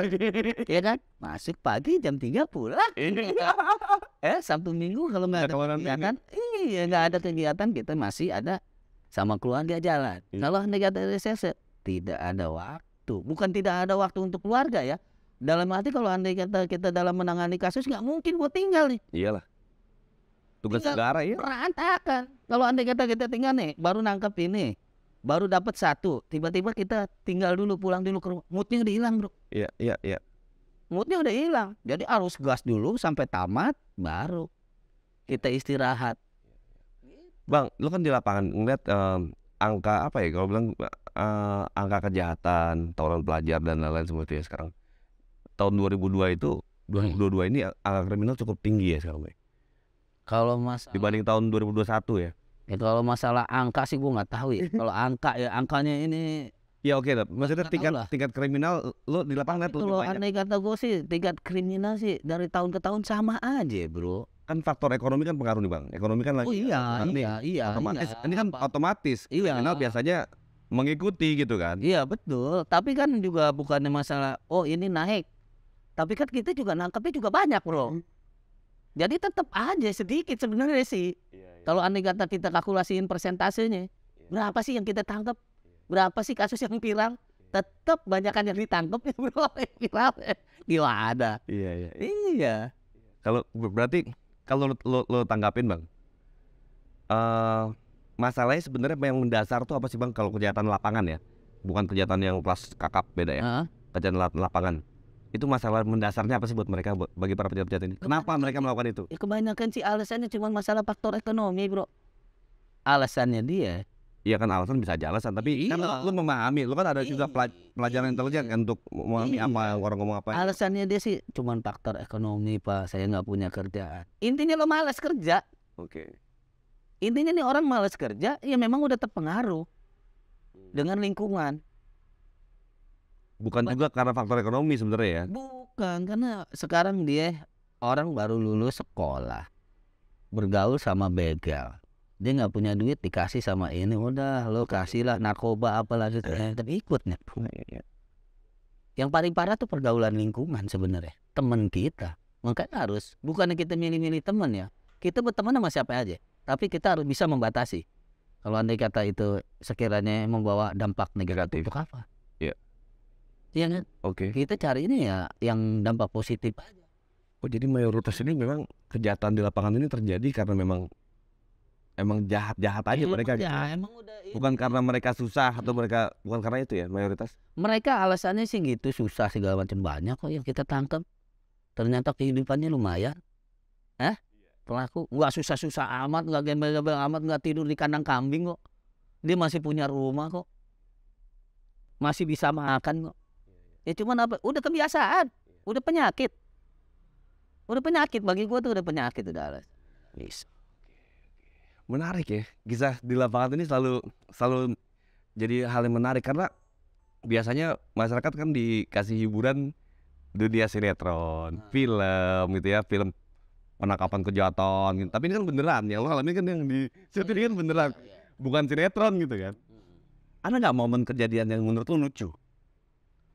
ya kan? Masuk pagi jam 3 pulang. Iya. eh Sabtu Minggu kalau nggak ada kegiatan, iya nggak ada kegiatan kita masih ada sama keluarga jalan. Iya. Kalau anda ada reses tidak ada waktu. Bukan tidak ada waktu untuk keluarga ya. Dalam arti kalau anda kata kita dalam menangani kasus nggak mungkin gua tinggal nih. Iyalah tugas negara ya berantakan kalau andai kata kita tinggal nih baru nangkep ini baru dapat satu tiba-tiba kita tinggal dulu pulang dulu ke rumah moodnya udah hilang bro iya iya iya moodnya udah hilang jadi harus gas dulu sampai tamat baru kita istirahat bang lu kan di lapangan ngeliat um, angka apa ya kalau bilang uh, angka kejahatan tawaran pelajar dan lain-lain semua itu ya sekarang tahun 2002 itu 2022 ini angka kriminal cukup tinggi ya sekarang Bang. Kalau mas dibanding tahun 2021 ya. Ya kalau masalah angka sih gue nggak tahu ya. kalau angka ya angkanya ini Ya oke okay, Maksudnya tingkat tingkat kriminal lo di lapangan tuh Kalau aneh kata gue sih tingkat kriminal sih dari tahun ke tahun sama aja, Bro. Kan faktor ekonomi kan pengaruh nih, Bang. Ekonomi kan lagi Oh iya, iya, nih, iya, otomatis. iya. Ini kan apa? otomatis. Iya. Kriminal biasanya mengikuti gitu kan. Iya, betul. Tapi kan juga bukannya masalah oh ini naik. Tapi kan kita juga nangkepnya juga banyak, Bro. Hmm. Jadi tetap aja sedikit sebenarnya sih. Iya, yeah. Kalau andai kata kita kalkulasiin persentasenya, yeah. berapa sih yang kita tangkap? Iya. Berapa sih kasus yang viral? Iya. Tetap banyak yang ditangkap ya viral. Ya. Gila ada. Iya, iya. Iya. Kalau berarti kalau lo, lo tanggapin bang, uh, masalahnya sebenarnya yang mendasar tuh apa sih bang? Kalau kejahatan lapangan ya, bukan kejahatan yang kelas kakap beda ya. Uh -huh. Kejahatan lapangan itu masalah mendasarnya apa sih buat mereka bagi para pejabat ini? Kenapa mereka melakukan itu? Ya, kebanyakan sih alasannya cuma masalah faktor ekonomi, bro. Alasannya dia. Iya kan alasan bisa aja alasan, tapi kan iya. kan lu memahami, lu kan ada juga iya. pelajaran intelijen kan untuk memahami iya. apa orang ngomong apa. Alasannya dia sih cuma faktor ekonomi pak, saya nggak punya kerjaan. Intinya lo malas kerja. Oke. Okay. Intinya nih orang malas kerja, ya memang udah terpengaruh dengan lingkungan Bukan juga karena faktor ekonomi sebenarnya ya. Bukan, karena sekarang dia orang baru lulus sekolah. Bergaul sama begal. Dia nggak punya duit dikasih sama ini udah lo kasihlah narkoba apa lagi Eh. eh tapi ikutnya. Oh, iya. Yang paling parah tuh pergaulan lingkungan sebenarnya. teman kita. Makanya harus bukannya kita milih-milih teman ya. Kita berteman sama siapa aja. Tapi kita harus bisa membatasi kalau andai kata itu sekiranya membawa dampak negatif, negatif. untuk apa? Iya kan? Oke. Kita cari ini ya yang dampak positif aja. Oh jadi mayoritas ini memang kejahatan di lapangan ini terjadi karena memang emang jahat jahat aja emang mereka. Ya, emang udah. Bukan karena mereka susah atau hmm. mereka bukan karena itu ya mayoritas. Mereka alasannya sih gitu susah segala macam banyak kok yang kita tangkap. Ternyata kehidupannya lumayan. Eh? Pelaku nggak susah-susah amat, nggak gembel-gembel amat, gak tidur di kandang kambing kok. Dia masih punya rumah kok. Masih bisa makan kok ya cuman apa udah kebiasaan iya. udah penyakit udah penyakit bagi gue tuh udah penyakit udah Yes. Menarik ya, kisah di lapangan ini selalu selalu jadi hal yang menarik karena biasanya masyarakat kan dikasih hiburan dunia sinetron, nah. film gitu ya, film penangkapan kejahatan gitu. Tapi ini kan beneran, ya lo alami kan yang di syuting kan iya, beneran, iya. bukan sinetron gitu kan. Ada nggak momen kejadian yang menurut lo lucu?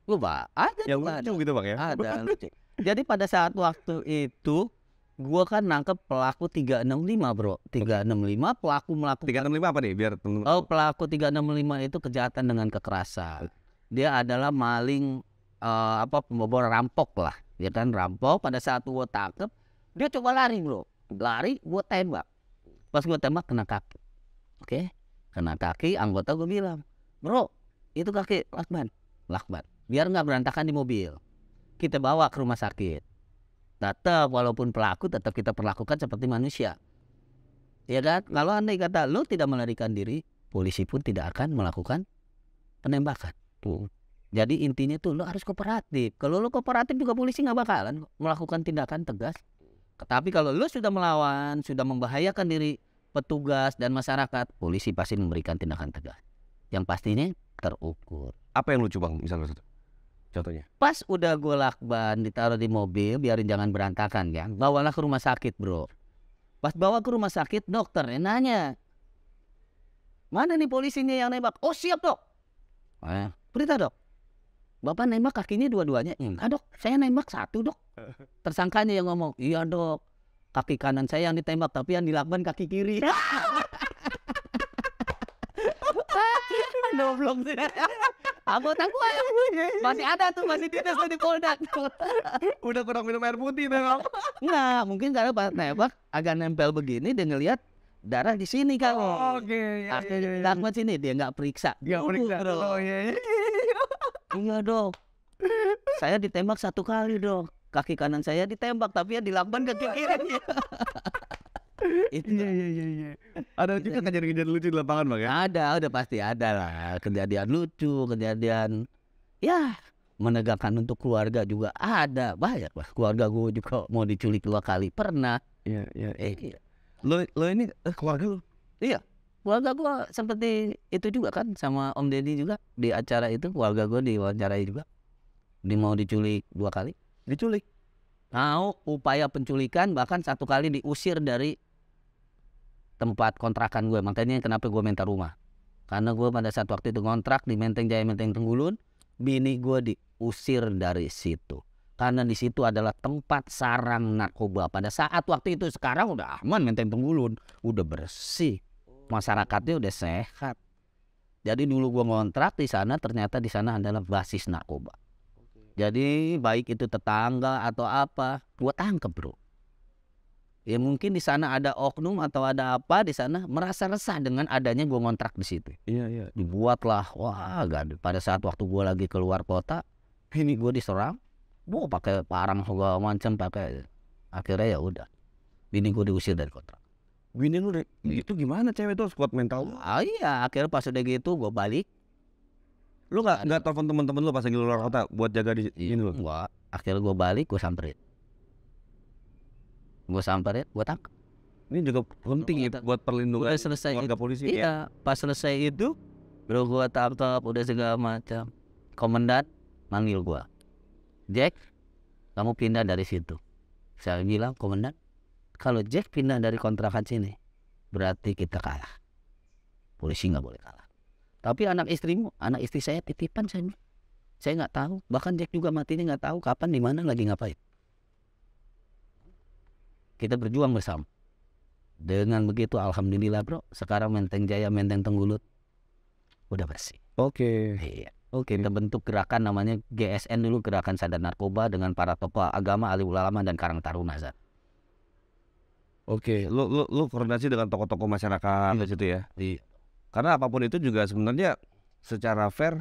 Gue bah, ada. Yang lucu ada. gitu bang ya? Ada. Jadi pada saat waktu itu gua kan nangkep pelaku 365 bro 365 pelaku melakukan 365 apa nih biar oh pelaku 365 itu kejahatan dengan kekerasan dia adalah maling uh, apa pembobol rampok lah dia ya kan rampok pada saat gua tangkep dia coba lari bro lari gue tembak pas gue tembak kena kaki oke kena kaki anggota gua bilang bro itu kaki lakban lakban biar nggak berantakan di mobil kita bawa ke rumah sakit tetap walaupun pelaku tetap kita perlakukan seperti manusia ya kan kalau anda kata lo tidak melarikan diri polisi pun tidak akan melakukan penembakan tuh jadi intinya tuh lo harus kooperatif kalau lo kooperatif juga polisi nggak bakalan melakukan tindakan tegas tetapi kalau lo sudah melawan sudah membahayakan diri petugas dan masyarakat polisi pasti memberikan tindakan tegas yang pastinya terukur apa yang lucu bang misalnya contohnya? Pas udah gue lakban ditaruh di mobil biarin jangan berantakan ya Bawalah ke rumah sakit bro. Pas bawa ke rumah sakit dokter nanya. Mana nih polisinya yang nembak? Oh siap dok. Eh. Berita dok. Bapak nembak kakinya dua-duanya? Iya, enggak dok, saya nembak satu dok. Tersangkanya yang ngomong, iya dok. Kaki kanan saya yang ditembak tapi yang dilakban kaki kiri. belum sih. Anggota gua ya. masih ada tuh, masih di tuh di Polda. Udah kurang minum air putih memang. Enggak, mungkin karena pas nembak agak nempel begini dia ngelihat darah di sini kan. Oh, Oke. Okay, ya, Akhirnya ya, ya. sini dia nggak periksa. Nggak periksa. Uhuh, oh, iya, iya. iya dok. Saya ditembak satu kali dok. Kaki kanan saya ditembak tapi ya dilakukan kaki kirinya. itu iya iya iya iya ada juga kejadian-kejadian kan kan lucu di lapangan bang ya ada udah pasti ada lah kejadian lucu kejadian ya menegakkan untuk keluarga juga ada banyak lah keluarga gue juga mau diculik dua kali pernah iya, iya iya eh, iya. lo lo ini eh, keluarga lo iya keluarga gue seperti itu juga kan sama om deddy juga di acara itu keluarga gue diwawancarai juga di mau diculik dua kali diculik mau upaya penculikan bahkan satu kali diusir dari tempat kontrakan gue. Makanya kenapa gue minta rumah. Karena gue pada saat waktu itu ngontrak di Menteng Jaya Menteng Tenggulun, bini gue diusir dari situ. Karena di situ adalah tempat sarang narkoba. Pada saat waktu itu sekarang udah aman Menteng Tenggulun, udah bersih. Masyarakatnya udah sehat. Jadi dulu gue ngontrak di sana ternyata di sana adalah basis narkoba. Jadi baik itu tetangga atau apa, gue tangkep bro ya mungkin di sana ada oknum atau ada apa di sana merasa resah dengan adanya gue ngontrak di situ iya iya dibuatlah wah gak pada saat waktu gue lagi keluar kota ini gue diserang gue pakai parang segala macam pakai akhirnya ya udah bini gue diusir dari kota. bini lu iya. itu gimana cewek tuh kuat mental lu ah iya akhirnya pas udah gitu gue balik lu gak, gak telepon temen-temen lu pas lagi luar kota buat jaga di iya, ini lu gua akhirnya gue balik gue samperin gue samperin gue tangkap ini juga penting ya buat perlindungan udah selesai warga itu, polisi ya. iya ya? pas selesai itu baru gue tangkap udah segala macam komandan manggil gue Jack kamu pindah dari situ saya bilang komandan kalau Jack pindah dari kontrakan sini berarti kita kalah polisi nggak boleh kalah tapi anak istrimu anak istri saya titipan saya saya nggak tahu bahkan Jack juga mati matinya nggak tahu kapan di mana lagi ngapain kita berjuang bersama. Dengan begitu alhamdulillah bro, sekarang Menteng Jaya, Menteng Tenggulut udah bersih. Oke. Okay. Iya. Oke. Okay. bentuk gerakan namanya GSN dulu gerakan sadar narkoba dengan para tokoh agama, ahli ulama dan Karang Taruna Oke, okay. lu, lu lu koordinasi dengan tokoh-tokoh masyarakat iya. gitu ya. Iya. Karena apapun itu juga sebenarnya secara fair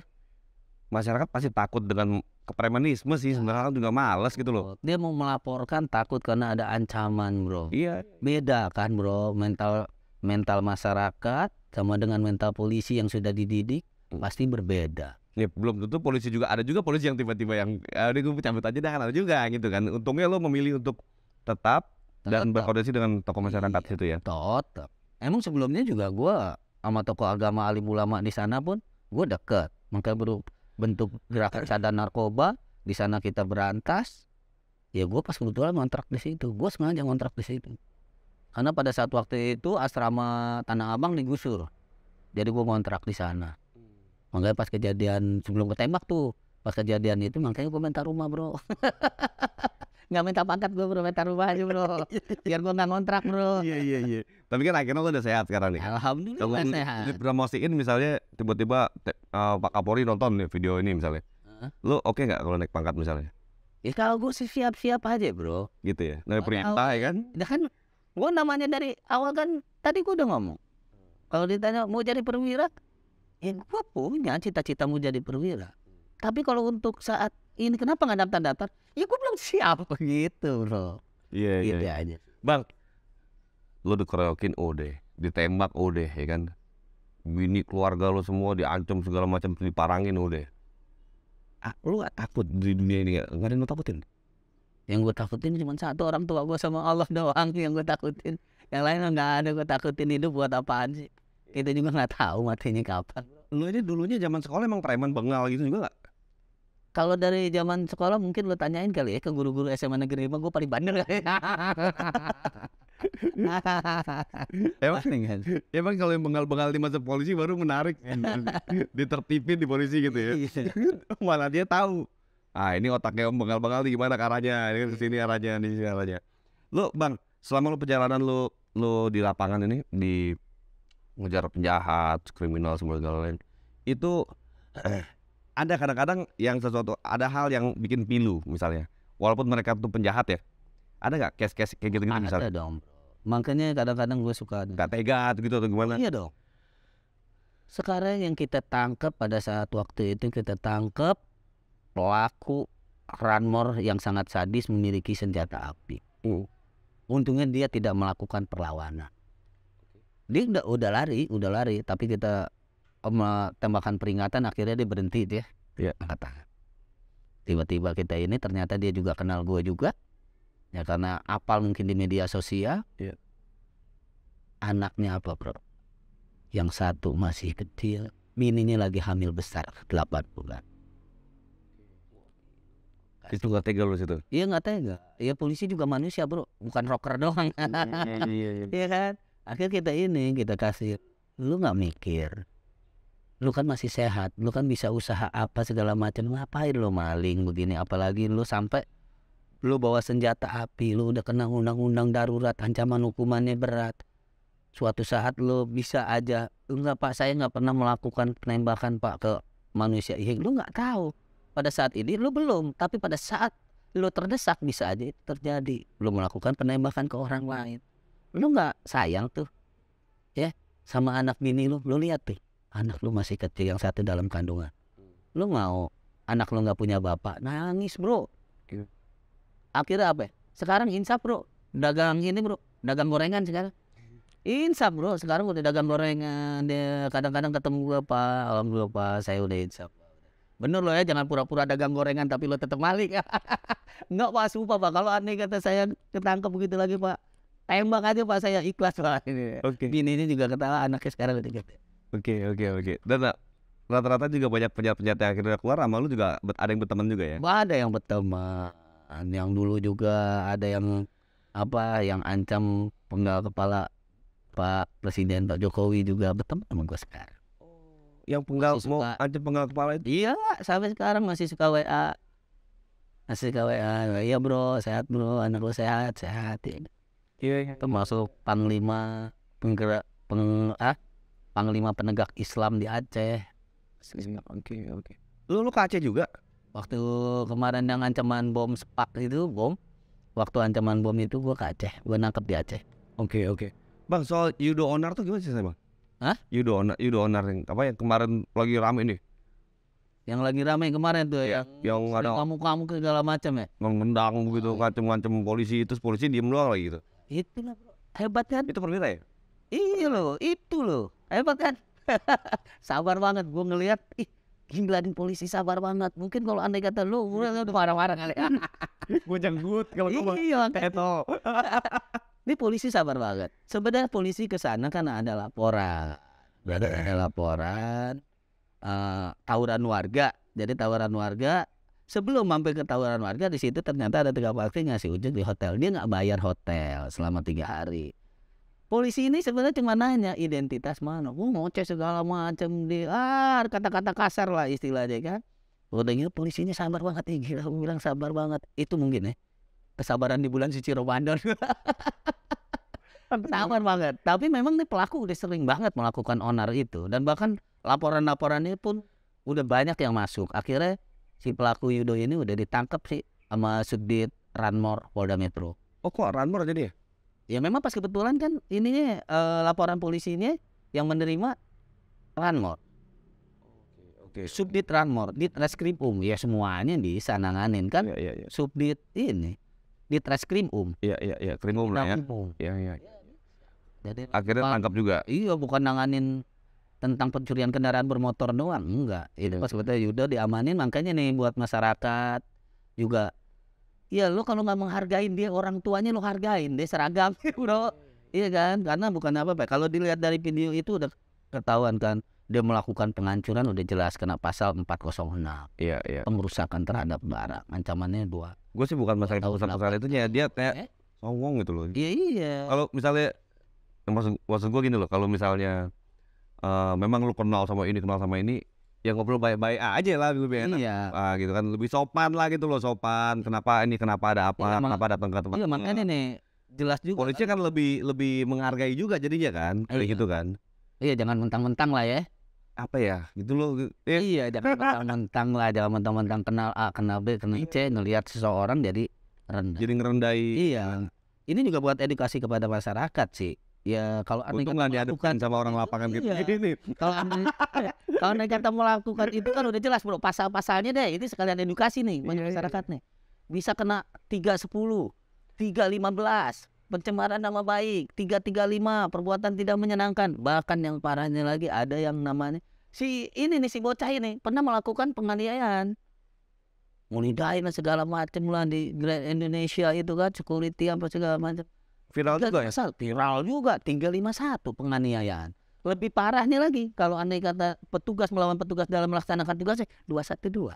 masyarakat pasti takut dengan kepremanisme sih iya. sebenarnya juga males gitu loh. Dia mau melaporkan takut karena ada ancaman, Bro. Iya. Beda kan, Bro, mental mental masyarakat sama dengan mental polisi yang sudah dididik hmm. pasti berbeda. Ya, belum tentu polisi juga ada juga polisi yang tiba-tiba yang udah eh, gue cabut aja dah kan, ada juga gitu kan. Untungnya lo memilih untuk tetap, tetap. dan berkoordinasi dengan tokoh masyarakat iya, situ ya. Tetap. Emang sebelumnya juga gue sama tokoh agama alim ulama di sana pun gue deket. Makanya bentuk gerakan cadar narkoba di sana kita berantas ya gue pas kebetulan ngontrak di situ gue sengaja ngontrak di situ karena pada saat waktu itu asrama Tanah Abang digusur jadi gue ngontrak di sana hmm. makanya pas kejadian sebelum ketembak tuh pas kejadian itu makanya gue minta rumah bro nggak minta pangkat gue bro minta rumah aja bro iya, iya. biar gue nggak ngontrak bro iya iya iya tapi kan akhirnya lo udah sehat sekarang nih alhamdulillah Kalo sehat dipromosiin misalnya tiba-tiba uh, Pak Kapolri nonton nih video ini misalnya lo oke okay nggak kalau naik pangkat misalnya ya kalau gue sih siap-siap aja bro gitu ya nah perintah ya kan dah kan gue namanya dari awal kan tadi gue udah ngomong kalau ditanya mau jadi perwira ya gue punya cita-cita mau jadi perwira tapi kalau untuk saat ini kenapa nggak daftar-daftar? Ya gue belum siap begitu, bro. Iya iya. gitu yeah. aja. Bang, lo dikeroyokin udah, ditembak udah ya kan. Bini keluarga lo semua diancam segala macam diparangin udah. Ah, lo gak takut di dunia ini gak, ada yang gue takutin? Yang gue takutin cuma satu orang tua gue sama Allah doang yang gue takutin. Yang lain nggak ada gue takutin Itu buat apaan sih? Kita juga nggak tahu matinya kapan. Lo ini dulunya zaman sekolah emang preman bengal gitu juga gak? Kalau dari zaman sekolah mungkin lo tanyain kali ya ke guru-guru SMA negeri emang gue paling bandel kali. Ya? emang kan? Emang kalau yang bengal-bengal di masa polisi baru menarik. Ditertipin di polisi gitu ya. Iya. Malah dia tahu. Ah ini otaknya yang bengal-bengal di gimana arahnya? Ini ke sini arahnya, di sini arahnya. Lo, bang, selama lo perjalanan lo, lo di lapangan ini di ngejar penjahat, kriminal segala lain itu eh, ada kadang-kadang yang sesuatu ada hal yang bikin pilu misalnya walaupun mereka tuh penjahat ya ada nggak case-case kayak gitu gitu misalnya ada dong makanya kadang-kadang gue suka nggak tega gitu atau gimana iya dong sekarang yang kita tangkap pada saat waktu itu kita tangkap pelaku Ranmor yang sangat sadis memiliki senjata api uh. untungnya dia tidak melakukan perlawanan dia udah udah lari udah lari tapi kita tembakan peringatan akhirnya dia berhenti dia ya. angkat tangan tiba-tiba kita ini ternyata dia juga kenal gue juga ya karena apal mungkin di media sosial ya. anaknya apa bro yang satu masih kecil mininya lagi hamil besar 8 bulan itu gak tega lu situ iya gak tega iya polisi juga manusia bro bukan rocker doang iya, iya, iya. iya kan akhirnya kita ini kita kasih lu nggak mikir lu kan masih sehat, lu kan bisa usaha apa segala macam, ngapain lu maling begini apalagi lu sampai lu bawa senjata api, lu udah kena undang-undang darurat, ancaman hukumannya berat. Suatu saat lu bisa aja, enggak Pak, saya nggak pernah melakukan penembakan Pak ke manusia. Ya, lu nggak tahu. Pada saat ini lu belum, tapi pada saat lu terdesak bisa aja terjadi. Lu melakukan penembakan ke orang lain. Lu nggak sayang tuh. Ya, sama anak bini lu, lu lihat tuh anak lu masih kecil yang satu dalam kandungan hmm. lu mau anak lu nggak punya bapak nangis bro iya. akhirnya apa ya? sekarang insaf bro dagang ini bro dagang gorengan sekarang hmm. insaf bro sekarang udah dagang gorengan kadang-kadang ketemu gue pak alhamdulillah pak saya udah insaf bener lo ya jangan pura-pura dagang gorengan tapi lo tetap malik nggak pak sumpah pak kalau aneh kata saya ketangkep begitu lagi pak tembak aja pak saya ikhlas pak ini okay. ini juga ketawa anaknya sekarang udah gitu Oke oke oke. Dan eh, rata-rata juga banyak penjahat-penjahat yang akhirnya keluar sama lu juga ada yang berteman juga ya? Ada yang berteman, yang dulu juga ada yang apa yang ancam penggal kepala Pak Presiden Pak Jokowi juga berteman sama gue sekarang. Oh, yang penggal Masih mau ancam penggal kepala itu? Iya, sampai sekarang masih suka WA. Masih suka WA. Iya bro, sehat bro, anak lu sehat, sehat. Ya. Iya, iya. Termasuk panglima penggerak peng ah panglima penegak Islam di Aceh. Hmm. Oke, oke. Lu lu ke Aceh juga? Waktu kemarin yang ancaman bom sepak itu bom. Waktu ancaman bom itu gua ke Aceh, gua nangkep di Aceh. Oke, okay, oke. Okay. Bang, soal Yudo Onar tuh gimana sih, Bang? Hah? Yudo Onar, Yudo Onar yang apa yang kemarin lagi rame nih? Yang lagi rame kemarin tuh ya, yang ada kamu kamu segala macam ya. Mengendang begitu, oh. ngancem-ngancem iya. polisi, itu polisi diem doang lagi gitu. Itulah bro. hebatnya. Kan? Itu perwira ya? Iya loh, itu loh. Hebat kan? sabar banget gue ngelihat ih gila nih polisi sabar banget mungkin kalau anda kata lu gue udah marah-marah kali ya gue janggut kalau gue iya itu. ini polisi sabar banget sebenarnya polisi kesana sana kan ada laporan ya? ada, laporan uh, tawuran warga jadi tawuran warga sebelum mampir ke tawuran warga di situ ternyata ada tiga parkir ngasih ujung di hotel dia nggak bayar hotel selama tiga hari Polisi ini sebenarnya cuma nanya identitas mana. mau ngoceh segala macam di ah kata-kata kasar lah istilahnya kan. Udah gitu polisinya sabar banget ya gila gua bilang sabar banget. Itu mungkin ya. Kesabaran di bulan suci Ramadan. sabar banget. Tapi memang nih pelaku udah sering banget melakukan onar itu dan bahkan laporan-laporannya pun udah banyak yang masuk. Akhirnya si pelaku Yudo ini udah ditangkap sih sama Subdit Ranmor Polda Metro. Oh kok Ranmor jadi ya? ya memang pas kebetulan kan ininya eh, laporan polisinya yang menerima Ranmor Oke. oke subdit Ranmor di um ya semuanya di sana nganin kan Iya, iya, iya. subdit ini di ya Iya, iya, iya, um lah ya. Iya, iya. jadi Akhirnya tangkap juga. iya bukan nanganin tentang pencurian kendaraan bermotor doang enggak ini iya. pas kebetulan yuda ya diamanin makanya nih buat masyarakat juga Iya lo kalau nggak menghargain dia orang tuanya lo hargain dia seragam bro iya, iya, iya. iya kan karena bukan apa apa kalau dilihat dari video itu udah ketahuan kan dia melakukan penghancuran udah jelas kena pasal 406 iya iya pengerusakan terhadap barang ancamannya dua gue sih bukan masalah pengerusakan itu ya dia kayak eh? songong gitu loh iya iya kalau misalnya maksud maksud gue gini loh kalau misalnya uh, memang lu kenal sama ini kenal sama ini ya ngobrol baik-baik aja lah lebih enak iya. ah, gitu kan lebih sopan lah gitu loh sopan kenapa ini kenapa ada apa iya, kenapa datang ke tempat iya makanya nih jelas juga polisi kan, kan lebih lebih menghargai juga jadinya kan kayak iya. gitu kan iya jangan mentang-mentang lah ya apa ya gitu loh eh. iya jangan mentang-mentang lah jangan mentang-mentang kenal A kenal B kenal C iya. ngelihat seseorang jadi rendah jadi ngerendai iya ini juga buat edukasi kepada masyarakat sih ya kalau anda Untung nggak diadukan sama orang lapangan iya. gitu. Ini. Kalau anda kalau anda kata melakukan itu kan udah jelas bro pasal-pasalnya deh. Ini sekalian edukasi nih iya, iya masyarakat iya. nih. Bisa kena tiga tiga sepuluh, lima belas, pencemaran nama baik, tiga tiga lima, perbuatan tidak menyenangkan. Bahkan yang parahnya lagi ada yang namanya si ini nih si bocah ini pernah melakukan penganiayaan ngunidain segala macam lah di Grand Indonesia itu kan security apa segala macam Ya? viral juga ya? Viral juga tinggal 51 penganiayaan. Lebih parahnya lagi kalau andai kata petugas melawan petugas dalam melaksanakan tugasnya 212. Hmm.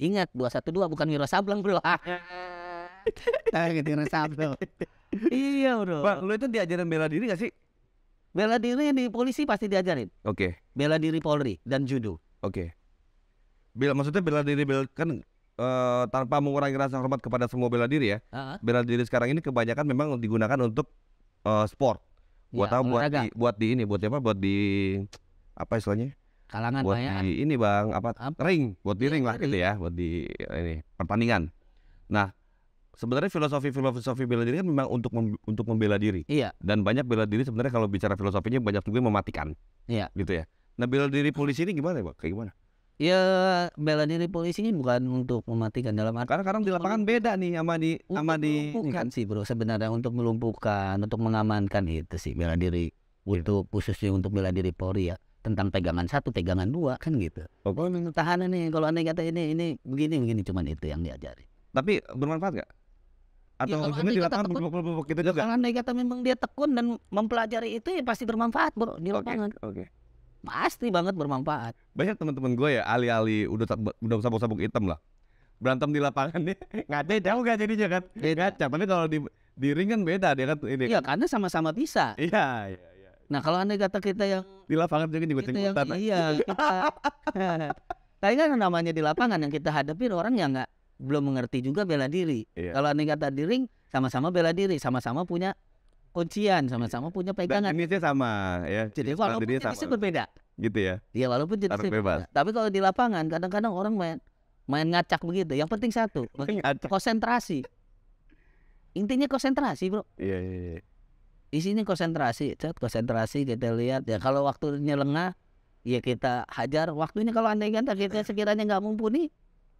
Ingat 212 bukan Wiro Sableng bro. Tahu gitu Wiro Sableng. iya bro. Bang, lu itu diajarin bela diri gak sih? Bela diri di polisi pasti diajarin. Oke. Okay. Bela diri Polri dan judo. Oke. Okay. Bela maksudnya bela diri bela kan uh, tanpa mengurangi rasa hormat kepada semua bela diri ya. Uh -huh. Bela diri sekarang ini kebanyakan memang digunakan untuk uh, sport. Iya, buat ya, apa? Buat di, buat di ini, buat apa? Buat di apa istilahnya? Kalangan buat bayaan. di ini bang apa? apa? Ring, buat di iya, ring lah gitu ya, buat di ini pertandingan. Nah, sebenarnya filosofi filosofi bela diri kan memang untuk mem, untuk membela diri. Iya. Dan banyak bela diri sebenarnya kalau bicara filosofinya banyak juga mematikan. Iya. Gitu ya. Nah bela diri polisi ini gimana ya, Pak? Kayak gimana? Ya bela diri polisi ini bukan untuk mematikan dalam arti karena kadang di lapangan beda nih sama di sama di ini kan sih bro sebenarnya untuk melumpuhkan untuk mengamankan itu sih bela diri iya. untuk khususnya untuk bela diri Polri ya tentang pegangan satu pegangan dua kan gitu. oh, Tahanan nih kalau aneh kata ini ini begini begini cuman itu yang diajari. Tapi bermanfaat gak? Ya, atau gitu ya, kalau di lapangan tekun, blub, gitu juga. Kalau anda kata memang dia tekun dan mempelajari itu ya pasti bermanfaat bro di lapangan. Oke. Okay, okay pasti banget bermanfaat. Banyak teman-teman gue ya alih-alih udah udah sabuk-sabuk hitam lah. Berantem di lapangan nih ada jauh gak jadinya kan? Ngaca. Kan, Tapi kalau di di ring kan beda dia kan ini. Iya, karena sama-sama bisa. Iya, iya, iya. Nah, kalau anda kata kita yang di lapangan juga juga tanah. Iya, kita. Tapi kan namanya di lapangan yang kita hadapi orang yang nggak belum mengerti juga bela diri. Iya. Kalau anda kata di ring sama-sama bela diri, sama-sama punya kuncian iya. sama-sama punya pegangan. Ini jenisnya sama ya. Jadi walaupun jenisnya, sama. berbeda. Gitu ya. Iya, walaupun jenisnya bebas. Tapi kalau di lapangan kadang-kadang orang main main ngacak begitu. Yang penting satu, ngacak. konsentrasi. Intinya konsentrasi, Bro. Iya, iya, iya. Di sini konsentrasi, cat konsentrasi kita lihat ya kalau waktunya lengah ya kita hajar waktunya kalau anda kata kita sekiranya nggak mumpuni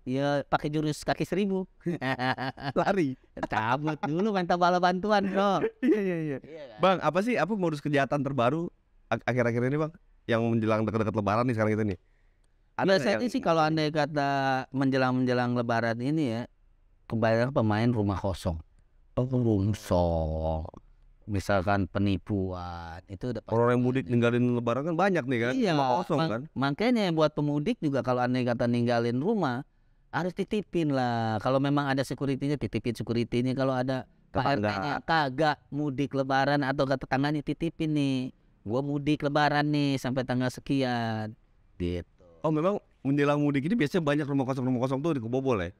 Ya pakai jurus kaki seribu. Lari. Cabut dulu minta bala bantuan, Bro. iya, iya, iya. iya kan? Bang, apa sih apa modus kejahatan terbaru akhir-akhir ini, Bang? Yang menjelang dekat-dekat lebaran nih sekarang kita nih. Ada ya, saya yang... sih kalau anda kata menjelang-menjelang lebaran ini ya, kebanyakan pemain rumah kosong. Rumsong misalkan penipuan itu udah orang yang mudik ninggalin lebaran kan banyak nih kan iya, rumah kosong kan makanya buat pemudik juga kalau anda kata ninggalin rumah harus titipin lah. Kalau memang ada securitynya titipin securitynya. Kalau ada Pak rt kagak mudik lebaran atau ke tetangga nih titipin nih. Gua mudik lebaran nih sampai tanggal sekian. Gitu. Oh memang menjelang mudik ini biasanya banyak rumah kosong rumah kosong tuh dikebobol ya?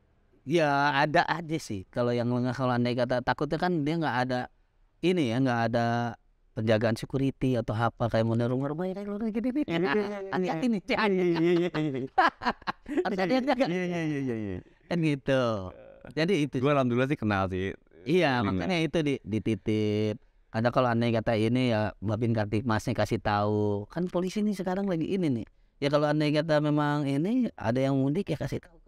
Ya ada aja sih. Kalau yang kalau andai kata takutnya kan dia nggak ada ini ya nggak ada penjagaan security atau apa kayak mau nerung rumah ini lu gini nih hati-hati nih harus ada yang kan gitu jadi itu gue alhamdulillah sih kenal sih iya makanya itu di dititip karena kalau aneh kata ini ya babin masnya kasih tahu kan polisi ini sekarang lagi ini nih ya kalau aneh kata memang ini ada yang mudik ya kasih tahu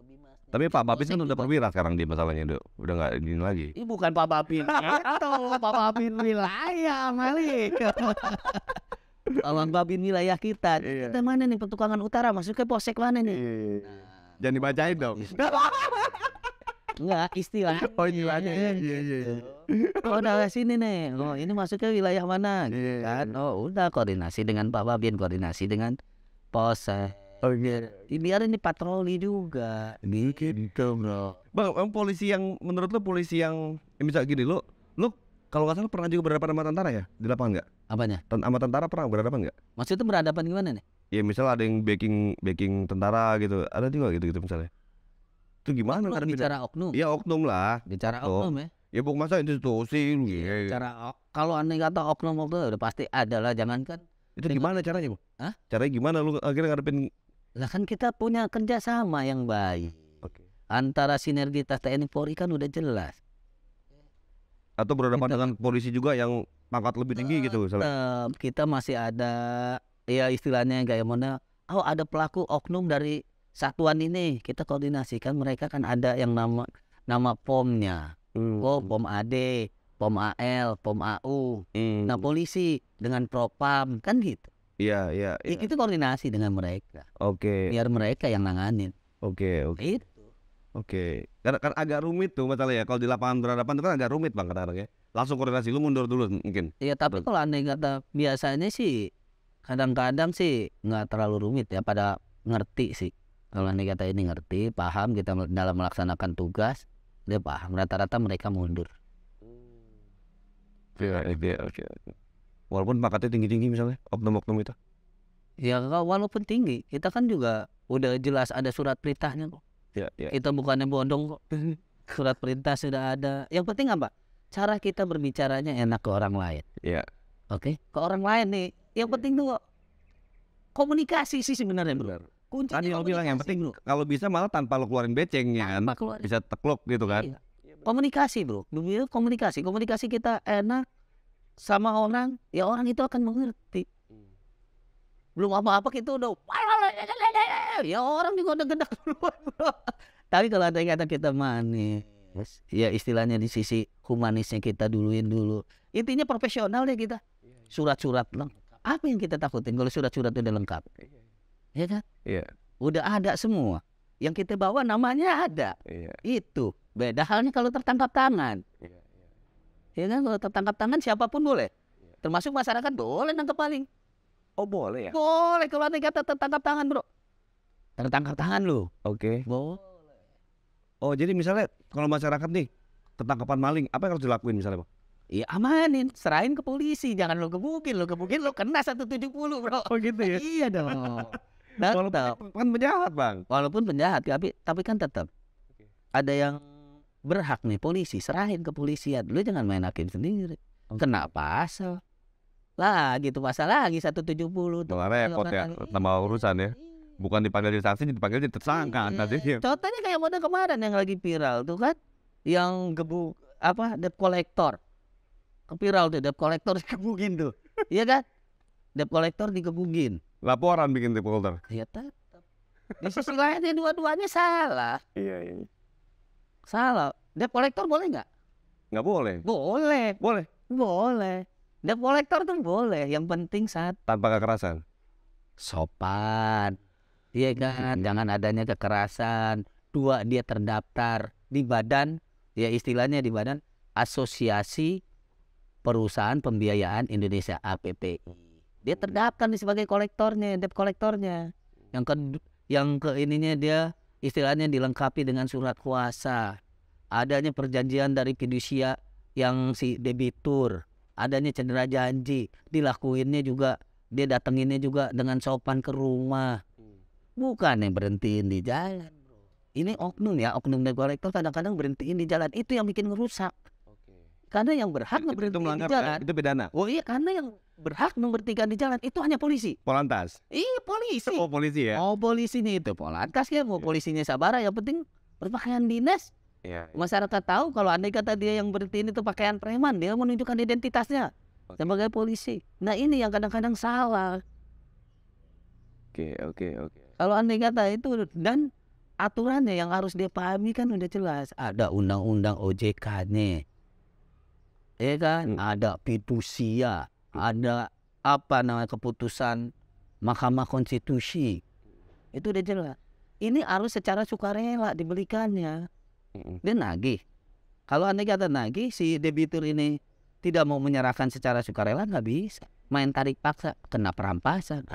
tapi Pak Bapin kan udah gitu. perwira sekarang di masalahnya udah udah nggak ini lagi. Ini bukan Pak Bapin, atau gitu, Pak Bapin wilayah Malik. Alang Babin wilayah kita. Iya. Kita mana nih pertukangan utara? masuk ke posek mana nih? Iya, iya, Jangan dibacain dong. Enggak, nah, istilah. Oh, istilahnya. Iya, iya, iya. Gitu. Oh, udah sini nih. Oh, ini masuk ke wilayah mana? kan? Oh, udah koordinasi dengan Pak Babin, koordinasi dengan posek. Oh iya. Biar ini patroli juga. Gitu bro. Bang, em, polisi yang menurut lo polisi yang ya eh, bisa gini lo lo kalau nggak salah pernah juga berhadapan sama tentara ya di lapangan nggak? Apanya? Ten sama tentara pernah berhadapan nggak? Maksudnya berhadapan gimana nih? Ya misal ada yang backing backing tentara gitu, ada juga gitu gitu misalnya. Itu gimana? Karena bicara oknum. Iya oknum lah. Bicara Tuh. Oh. oknum ya. Ya bukan masa institusi lu gitu. ya. Cara kalau aneh kata oknum waktu udah pasti ada lah, jangan kan. Itu gimana caranya, Bu? Hah? Caranya gimana lu akhirnya ngadepin lah kan kita punya kerjasama yang baik. Oke. Antara sinergitas TNI Polri kan udah jelas. Atau berhadapan pada dengan polisi juga yang pangkat lebih tinggi gitu misalnya. kita masih ada ya istilahnya kayak ya, mana? Oh ada pelaku oknum dari satuan ini kita koordinasikan mereka kan ada yang nama nama pomnya. Hmm. Oh pom AD, pom AL, pom AU. Hmm. Nah polisi dengan propam kan gitu. Iya, iya. Ya. Itu koordinasi dengan mereka. Oke. Okay. Biar mereka yang nanganin. Oke, okay, oke. Okay. Itu. Oke. Okay. Karena, karena agak rumit tuh masalahnya ya. Kalau di lapangan berhadapan itu kan agak rumit bang kadang-kadang ya. Langsung koordinasi lu mundur dulu mungkin. Iya, tapi kalau aneh kata biasanya sih kadang-kadang sih nggak terlalu rumit ya pada ngerti sih. Kalau aneh kata ini ngerti, paham kita dalam melaksanakan tugas, dia paham. Rata-rata mereka mundur. Iya, iya, oke, oke, oke walaupun pangkatnya tinggi tinggi misalnya oknum-oknum itu ya walaupun tinggi kita kan juga udah jelas ada surat perintahnya kok ya, ya. kita bukannya bodong kok surat perintah sudah ada yang penting apa cara kita berbicaranya enak ke orang lain ya oke ke orang lain nih yang penting tuh komunikasi sih sebenarnya bro kunci Kuncinya Tadi bilang yang penting bro. kalau bisa malah tanpa lo keluarin becengnya kan. Keluarin. Bisa tekluk gitu kan. Iya. Komunikasi bro. Dulu komunikasi. Komunikasi kita enak, sama orang, ya orang itu akan mengerti. Hmm. Belum apa-apa kita udah, ya orang juga udah gendak duluan Tapi kalau ada yang kata kita manis, ya istilahnya di sisi humanisnya kita duluin dulu. Intinya profesional deh kita. Iya, iya. Surat-surat lengkap. Apa yang kita takutin kalau surat-surat udah lengkap? Iya, ya kan? Iya. Udah ada semua. Yang kita bawa namanya ada. Iya. Itu. Beda halnya kalau tertangkap tangan. Iya. Ya kan kalau tertangkap tangan siapapun boleh. Termasuk masyarakat boleh nangkap paling. Oh boleh ya? Boleh kalau ada kata tertangkap tangan bro. Tertangkap tangan lu. Oke. Okay. Boleh. Oh jadi misalnya kalau masyarakat nih ketangkapan maling apa yang harus dilakuin misalnya bang? Iya amanin, serahin ke polisi, jangan lo kebukin, lo kebukin lo kena 170 bro. Oh gitu ya? iya dong. Tetap. Walaupun kan penjahat bang. Walaupun penjahat tapi tapi kan tetap okay. ada yang berhak nih polisi serahin ke polisian lu jangan main hakim sendiri okay. kena pasal lah gitu pasal lagi 170 malah repot ya nama kan urusan ya bukan dipanggil jadi saksi dipanggil jadi tersangka iya. contohnya kayak model kemarin yang lagi viral tuh kan yang gebu apa debt collector viral tuh debt collector digebugin tuh iya kan debt collector digebugin laporan bikin debt collector iya tetap di sisi lain dua-duanya salah iya iya Salah. Debt kolektor boleh nggak? Nggak boleh. Boleh. Boleh. Boleh. Debt collector tuh boleh. Yang penting saat tanpa kekerasan. Sopan. Iya kan, jangan adanya kekerasan. Dua, dia terdaftar di badan, ya istilahnya di badan Asosiasi Perusahaan Pembiayaan Indonesia APPI. Dia mm. terdaftar sebagai kolektornya, debt kolektornya. Yang ke yang ke ininya dia istilahnya dilengkapi dengan surat kuasa, adanya perjanjian dari fidusia yang si debitur, adanya cedera janji, dilakuinnya juga dia datenginnya juga dengan sopan ke rumah. Bukan yang berhentiin di jalan, Ini oknum ya, oknum dan kolektor kadang-kadang berhentiin di jalan. Itu yang bikin ngerusak. Karena yang berhak memberhentikan di eh, jalan itu pidana. Oh iya, karena yang berhak memberhentikan di jalan itu hanya polisi. Polantas. Iya, polisi. Oh, polisi ya. Oh, polisinya itu Polantas ya, mau iya. polisinya Sabara yang penting berpakaian dinas. Iya. ya. Masyarakat tahu kalau andai kata dia yang berhenti itu pakaian preman, dia menunjukkan identitasnya sebagai polisi. Nah, ini yang kadang-kadang salah. Oke, oke, oke. Kalau andai kata itu dan aturannya yang harus dipahami kan udah jelas. Ada undang-undang OJK nih ya kan? Hmm. Ada hmm. ada apa namanya keputusan Mahkamah Konstitusi. Itu udah jelas. Ini harus secara sukarela dibelikannya. Hmm. Dia nagih. Kalau anda kata nagih si debitur ini tidak mau menyerahkan secara sukarela nggak bisa. Main tarik paksa kena perampasan.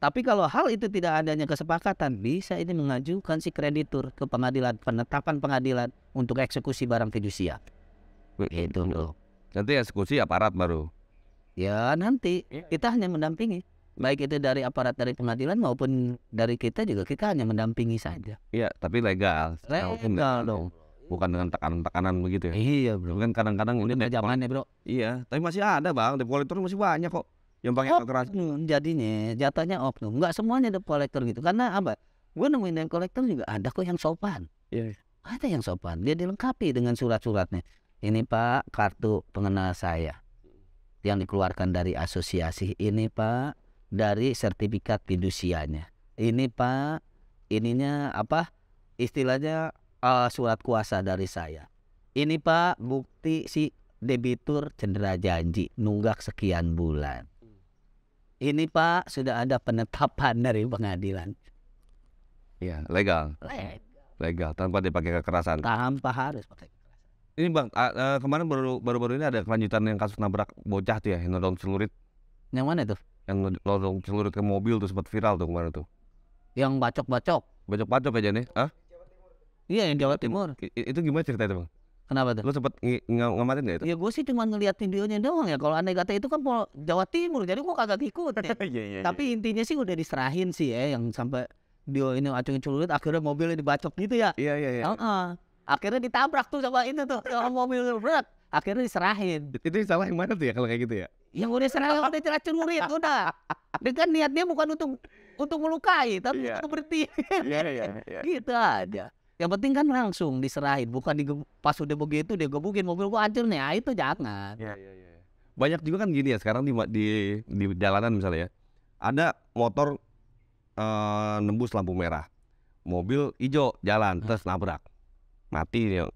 Tapi kalau hal itu tidak adanya kesepakatan, bisa ini mengajukan si kreditur ke pengadilan penetapan pengadilan untuk eksekusi barang fidusia begitu loh nanti eksekusi aparat baru ya nanti iya. kita hanya mendampingi baik itu dari aparat dari pengadilan maupun dari kita juga kita hanya mendampingi saja iya tapi legal legal dong bukan dengan tekanan-tekanan begitu ya iya bro kan kadang-kadang ini zamannya bro iya tapi masih ada bang Di kolektor masih banyak kok yang pakai oh, kekerasan hmm, jadinya jatahnya oknum Enggak semuanya ada kolektor gitu karena apa gue nemuin yang kolektor juga ada kok yang sopan iya ada yang sopan dia dilengkapi dengan surat-suratnya ini Pak kartu pengenal saya yang dikeluarkan dari asosiasi ini Pak dari sertifikat fidusianya ini Pak ininya apa istilahnya uh, surat kuasa dari saya ini Pak bukti si debitur cendera janji nunggak sekian bulan ini Pak sudah ada penetapan dari pengadilan ya legal legal legal tanpa dipakai kekerasan tanpa harus pakai ini Bang, uh, kemarin baru baru-baru ini ada kelanjutan yang kasus nabrak bocah tuh ya, yang nodong celurit. Yang mana tuh? Yang nolong celurit ke mobil tuh sempat viral tuh kemarin tuh. Yang bacok-bacok? Bacok-bacok aja nih, ah? Iya yang Jawa Timur. I itu gimana ceritanya itu Bang? Kenapa tuh? Lu sempat ng ngamatin gak itu? Ya gue sih cuma ngeliat videonya doang ya. Kalau aneh kata itu kan Pol Jawa Timur, jadi gue kagak ikut ya, yeah, yeah, iya. Tapi intinya sih udah diserahin sih ya, yang sampai dia ini acungin celurit akhirnya mobilnya dibacok gitu ya. Iya iya iya akhirnya ditabrak tuh sama itu tuh sama mobil berat akhirnya diserahin itu salah yang mana tuh ya kalau kayak gitu ya yang udah yang udah ceracun murid udah dia kan niatnya bukan untuk untuk melukai tapi yeah. untuk berhenti yeah, yeah, yeah. gitu aja yang penting kan langsung diserahin, bukan di pas udah begitu dia gebukin mobil gua hancur nih, ah itu jangan. Iya, iya, iya, Banyak juga kan gini ya sekarang di di, di jalanan misalnya ya. Ada motor uh, nembus lampu merah, mobil hijau jalan terus nabrak mati ya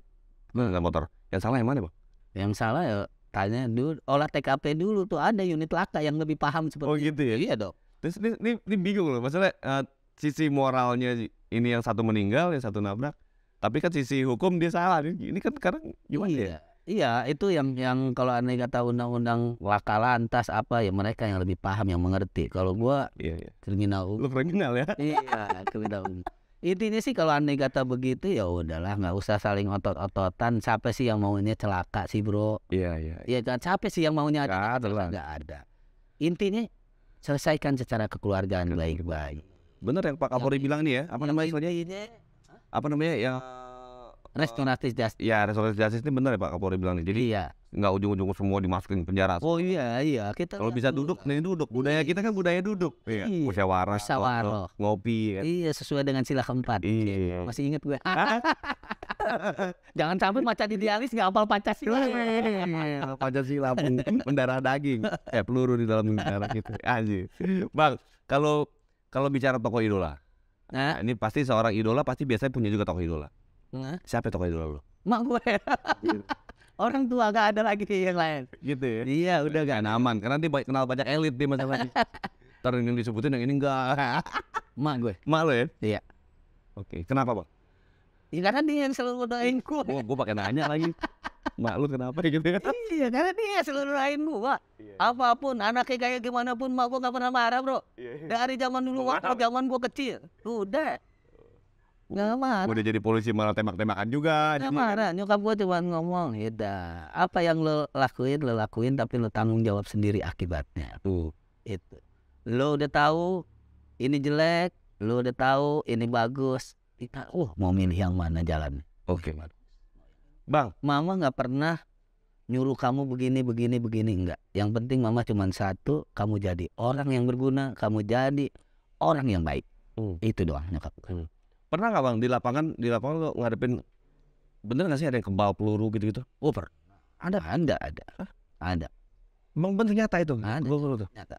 nggak motor yang salah yang mana bang yang salah ya tanya dulu olah TKP dulu tuh ada unit laka yang lebih paham seperti oh gitu ya iya dong terus ini, ini, ini bingung loh masalah eh, uh, sisi moralnya ini yang satu meninggal yang satu nabrak tapi kan sisi hukum dia salah ini kan sekarang gimana ya? iya. ya Iya, itu yang yang kalau aneh kata undang-undang laka lantas apa ya mereka yang lebih paham yang mengerti. Kalau gua iya, iya. kriminal. Um- Lu kriminal ya? Iya, kriminal. Um- intinya sih kalau andai kata begitu ya udahlah nggak usah saling otot-ototan siapa sih yang mau maunya celaka sih bro iya iya Iya, iya kan? siapa sih yang mau nggak ada nggak ada intinya selesaikan secara kekeluargaan baik-baik bener yang Pak Kapolri bilang nih ya apa namanya istilahnya apa namanya ya restoratif eh, justice ya restoratif justice ini bener ya Pak Kapolri bilang nih jadi iya nggak ujung-ujung semua dimasukin penjara. Oh iya iya kita. Kalau bisa duduk nih duduk. Budaya iya. kita kan budaya duduk. Iya. iya. Musyawarah. Musyawarah. Ngopi. Ya kan. Iya sesuai dengan sila keempat. Iya. Masih ingat gue. Jangan sampai macan idealis nggak hafal Pancasila. Iya, Pancasila mendarah daging. Eh peluru di dalam darah gitu. Aji. Bang, kalau kalau bicara tokoh idola. Nah, ini pasti seorang idola pasti biasanya punya juga tokoh idola. Nah. Siapa tokoh idola lo? Mak gue orang tua gak ada lagi yang lain gitu ya iya udah gak nah, aman karena nanti baik kenal banyak elit di masa ini. ntar yang disebutin yang ini enggak Ma gue ma lo ya iya oke kenapa bang ya karena dia yang selalu doain gue oh, gue pakai nanya lagi Ma lu kenapa gitu ya iya karena dia selalu doain gue iya. apapun anaknya kayak gimana pun ma gue gak pernah marah bro iya, iya. dari zaman dulu waktu zaman gue kecil udah Nggak marah. Udah jadi polisi malah tembak-tembakan juga. Nggak kan. marah. Nyokap gue cuma ngomong, yaudah apa yang lo lakuin, lo lakuin tapi lo tanggung jawab sendiri akibatnya. Tuh, itu. Lo udah tahu ini jelek, lo udah tahu ini bagus. Kita, oh mau milih yang mana jalan. Oke. Okay. Bang, mama gak pernah nyuruh kamu begini begini begini enggak. Yang penting mama cuma satu, kamu jadi orang yang berguna, kamu jadi orang yang baik. Hmm. Itu doang nyokap. Hmm pernah nggak bang di lapangan di lapangan lo ngadepin bener nggak sih ada yang kebal peluru gitu gitu Over ada ada ada ada bang bener nyata itu ada kebal peluru tuh nyata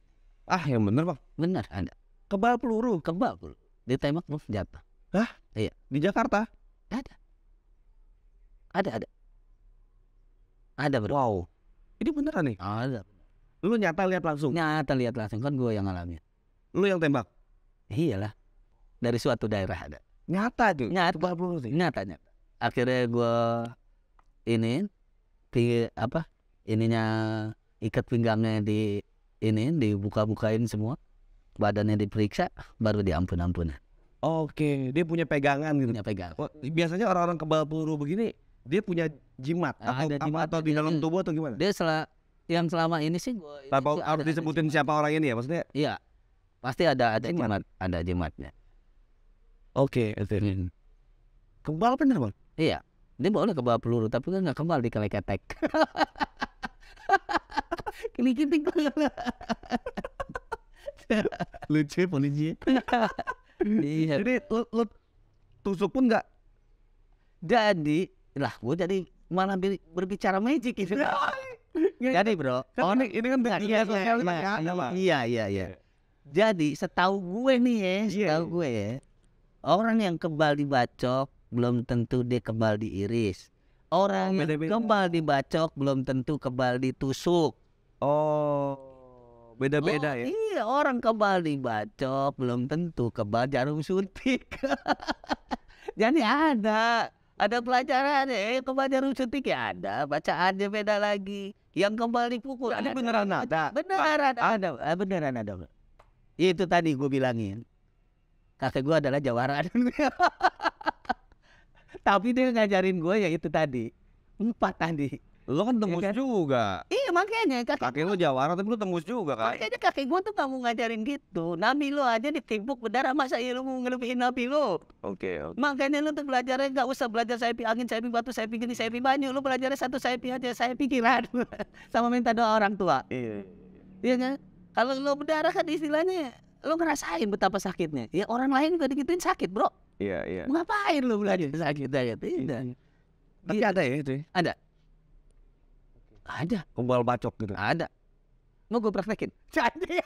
ah yang bener bang bener ada kebal peluru kebal peluru di tembak bang jatuh hah iya di Jakarta ada ada ada ada bro wow ini beneran nih ada lu nyata lihat langsung nyata lihat langsung kan gue yang ngalamin lu yang tembak iyalah dari suatu daerah ada nyata tuh nyata Tumpah peluru tuh nyata nyata akhirnya gue ini di apa ininya ikat pinggangnya di ini dibuka-bukain semua badannya diperiksa baru diampun-ampun Oke, dia punya pegangan gitu. Punya pegang. Oh, biasanya orang-orang kebal peluru begini dia punya jimat nah, atau jimat atau di dalam tubuh atau gimana? Dia sel yang selama ini sih gua tanpa harus disebutin ada siapa orang ini ya maksudnya? Iya. Pasti ada ada jimat, jimat ada jimatnya. Oke. Okay. Hmm. Kebal bener bang? Iya. Dia boleh kebal peluru tapi kan nggak kebal di kali ketek. Kini kini Lucu polisi. iya. Jadi lu, lu tusuk pun nggak. Jadi lah gue jadi malah berbicara magic gitu. jadi bro, kan, ini, ini kan nah, iya, iya, iya, ya. iya, iya, iya. Jadi setahu gue nih ya, iya, setahu iya. gue ya, Orang yang kebal dibacok belum tentu dia kebal diiris. Orang oh, yang beda yang kebal dibacok belum tentu kebal ditusuk. Oh, beda-beda oh, ya. Iya, orang kebal dibacok belum tentu kebal jarum suntik. Jadi ada, ada pelajaran eh kebal jarum suntik ya ada, bacaannya beda lagi. Yang kebal dipukul. Ada, beneran ada. Beneran ada. Ada, eh, beneran ada. Itu tadi gue bilangin kakek gue adalah jawara tapi dia ngajarin gue ya itu tadi empat tadi lo kan tembus ya kan? juga iya makanya kakek, kakek lo jawara tapi lo tembus juga kan makanya kakek gue tuh gak mau ngajarin gitu nabi lo aja ditimpuk berdarah masa iya lo mau ngelebihin nabi lo oke okay, okay. makanya lo tuh belajarnya gak usah belajar saya angin saya batu saya gini saya banyu lo belajarnya satu saya aja saya pikiran sama minta doa orang tua iya iya kan kalau lo berdarah kan istilahnya lu ngerasain betapa sakitnya. Ya orang lain juga digituin sakit, Bro. Iya, iya. Ngapain lu belajar sakit aja tidak. Iya. iya. Tapi gitu. ada ya itu. Ya? Ada. Ada. Kumpul bacok gitu. Ada. Mau gue praktekin. Jadi.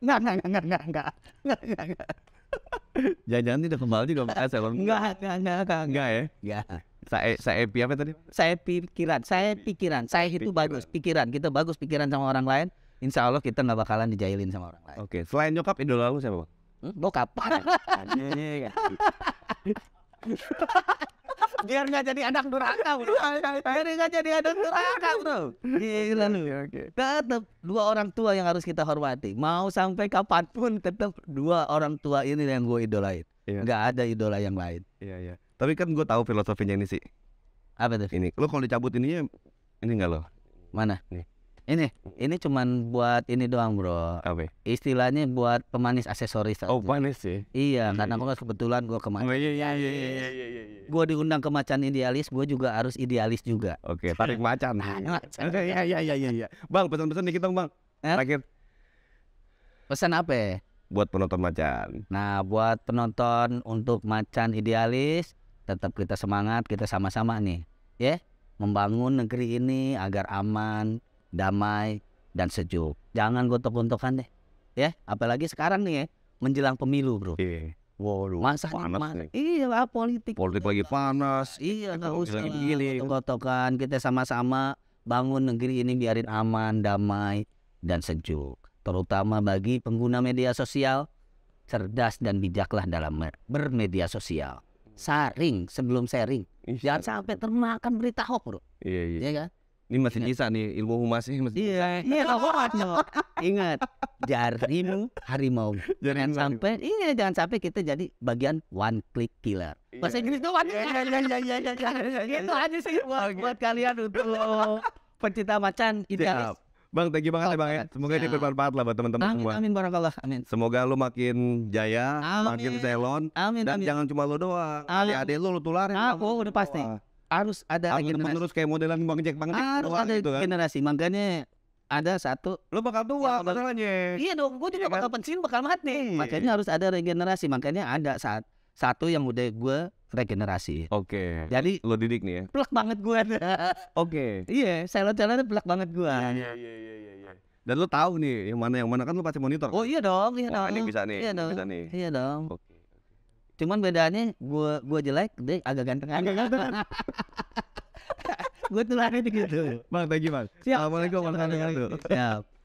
Enggak, enggak, enggak, enggak, enggak. Enggak, enggak, Jangan-jangan tidak kembali juga Mas Enggak, enggak, enggak, enggak. Enggak ya? Enggak. Saya saya apa tadi? Saya pikiran, saya pikiran, saya itu bagus pikiran. Kita bagus pikiran sama orang lain, Insya Allah kita nggak bakalan dijailin sama orang lain. Oke, okay. selain nyokap idola lu siapa Hmm, bokap. Biar nggak jadi anak durhaka bro. Biar nggak jadi anak durhaka bro. Gila lu. Tetap dua orang tua yang harus kita hormati. Mau sampai kapanpun tetap dua orang tua ini yang gue idolain. Iya. Gak ada idola yang lain. Iya iya. Tapi kan gue tahu filosofinya ini sih. Apa tuh? Ini. Lo kalau dicabut ininya ini nggak lo? Mana? Nih ini, ini cuman buat ini doang bro. Apa? Istilahnya buat pemanis aksesoris. Oh pemanis sih. Ya? Iya, iya, karena aku iya. kebetulan gue kemacan. Oh, iya, iya, iya, iya, iya, iya Gue diundang ke macan idealis, gue juga harus idealis juga. Oke, okay, tarik macan. Nah Iya, iya, iya, iya, iya. Bang, pesan-pesan nih kita bang. Eh? Terakhir. Pesan apa? Ya? Buat penonton macan. Nah, buat penonton untuk macan idealis, tetap kita semangat, kita sama-sama nih, ya, yeah? membangun negeri ini agar aman, damai dan sejuk. Jangan gontok-gontokan deh. Ya, apalagi sekarang nih ya, menjelang pemilu, Bro. Iya. Waduh, masa panas nih. Iya, lah, politik. Politik lagi panas. Iya, nggak usah gontok-gontokan. Kita sama-sama bangun negeri ini biarin aman, damai, dan sejuk. Terutama bagi pengguna media sosial, cerdas dan bijaklah dalam bermedia sosial. Saring sebelum sharing. Jangan sampai termakan berita hoax, Bro. Iya, iya. Ya kan? Ini masih bisa nih ilmu humasnya masih. Iya, iya humas Ingat, jaring harimau. Jangan sampai ini jangan sampai kita jadi bagian one click killer. Bahasa Inggris tuh one. click iya, iya, iya, iya, Itu aja sih buat, buat kalian untuk pencinta macan idealis. Bang, thank you banget ya Bang ya. Semoga ini bermanfaat lah buat teman-teman semua. Amin barakallah. Amin. Semoga lu makin jaya, amin. makin selon. Amin. Dan amin. jangan cuma lu doang. Adik-adik lu lu tularin. Aku udah pasti harus ada harus generasi. menerus kayak modelan bang Jack bang Jack harus ada gitu kan? generasi makanya ada satu lo bakal tua masalahnya iya dong gue juga iya kan? bakal pensiun bakal mati hmm. makanya harus ada regenerasi makanya ada saat satu yang udah gue regenerasi oke okay. jadi lo didik nih ya plek banget gue oke okay. iya lo jalan pelak banget gue iya iya, iya iya iya iya dan lo tahu nih yang mana yang mana kan lo pasti monitor oh iya dong iya oh, dong ini bisa nih iya dong bisa nih iya dong okay. Cuman bedanya gua gua jelek, dia agak ganteng. Agak ganteng. gue tuh lari gitu. Bang, thank you, Bang. Siap. Assalamualaikum warahmatullahi wabarakatuh. Siap.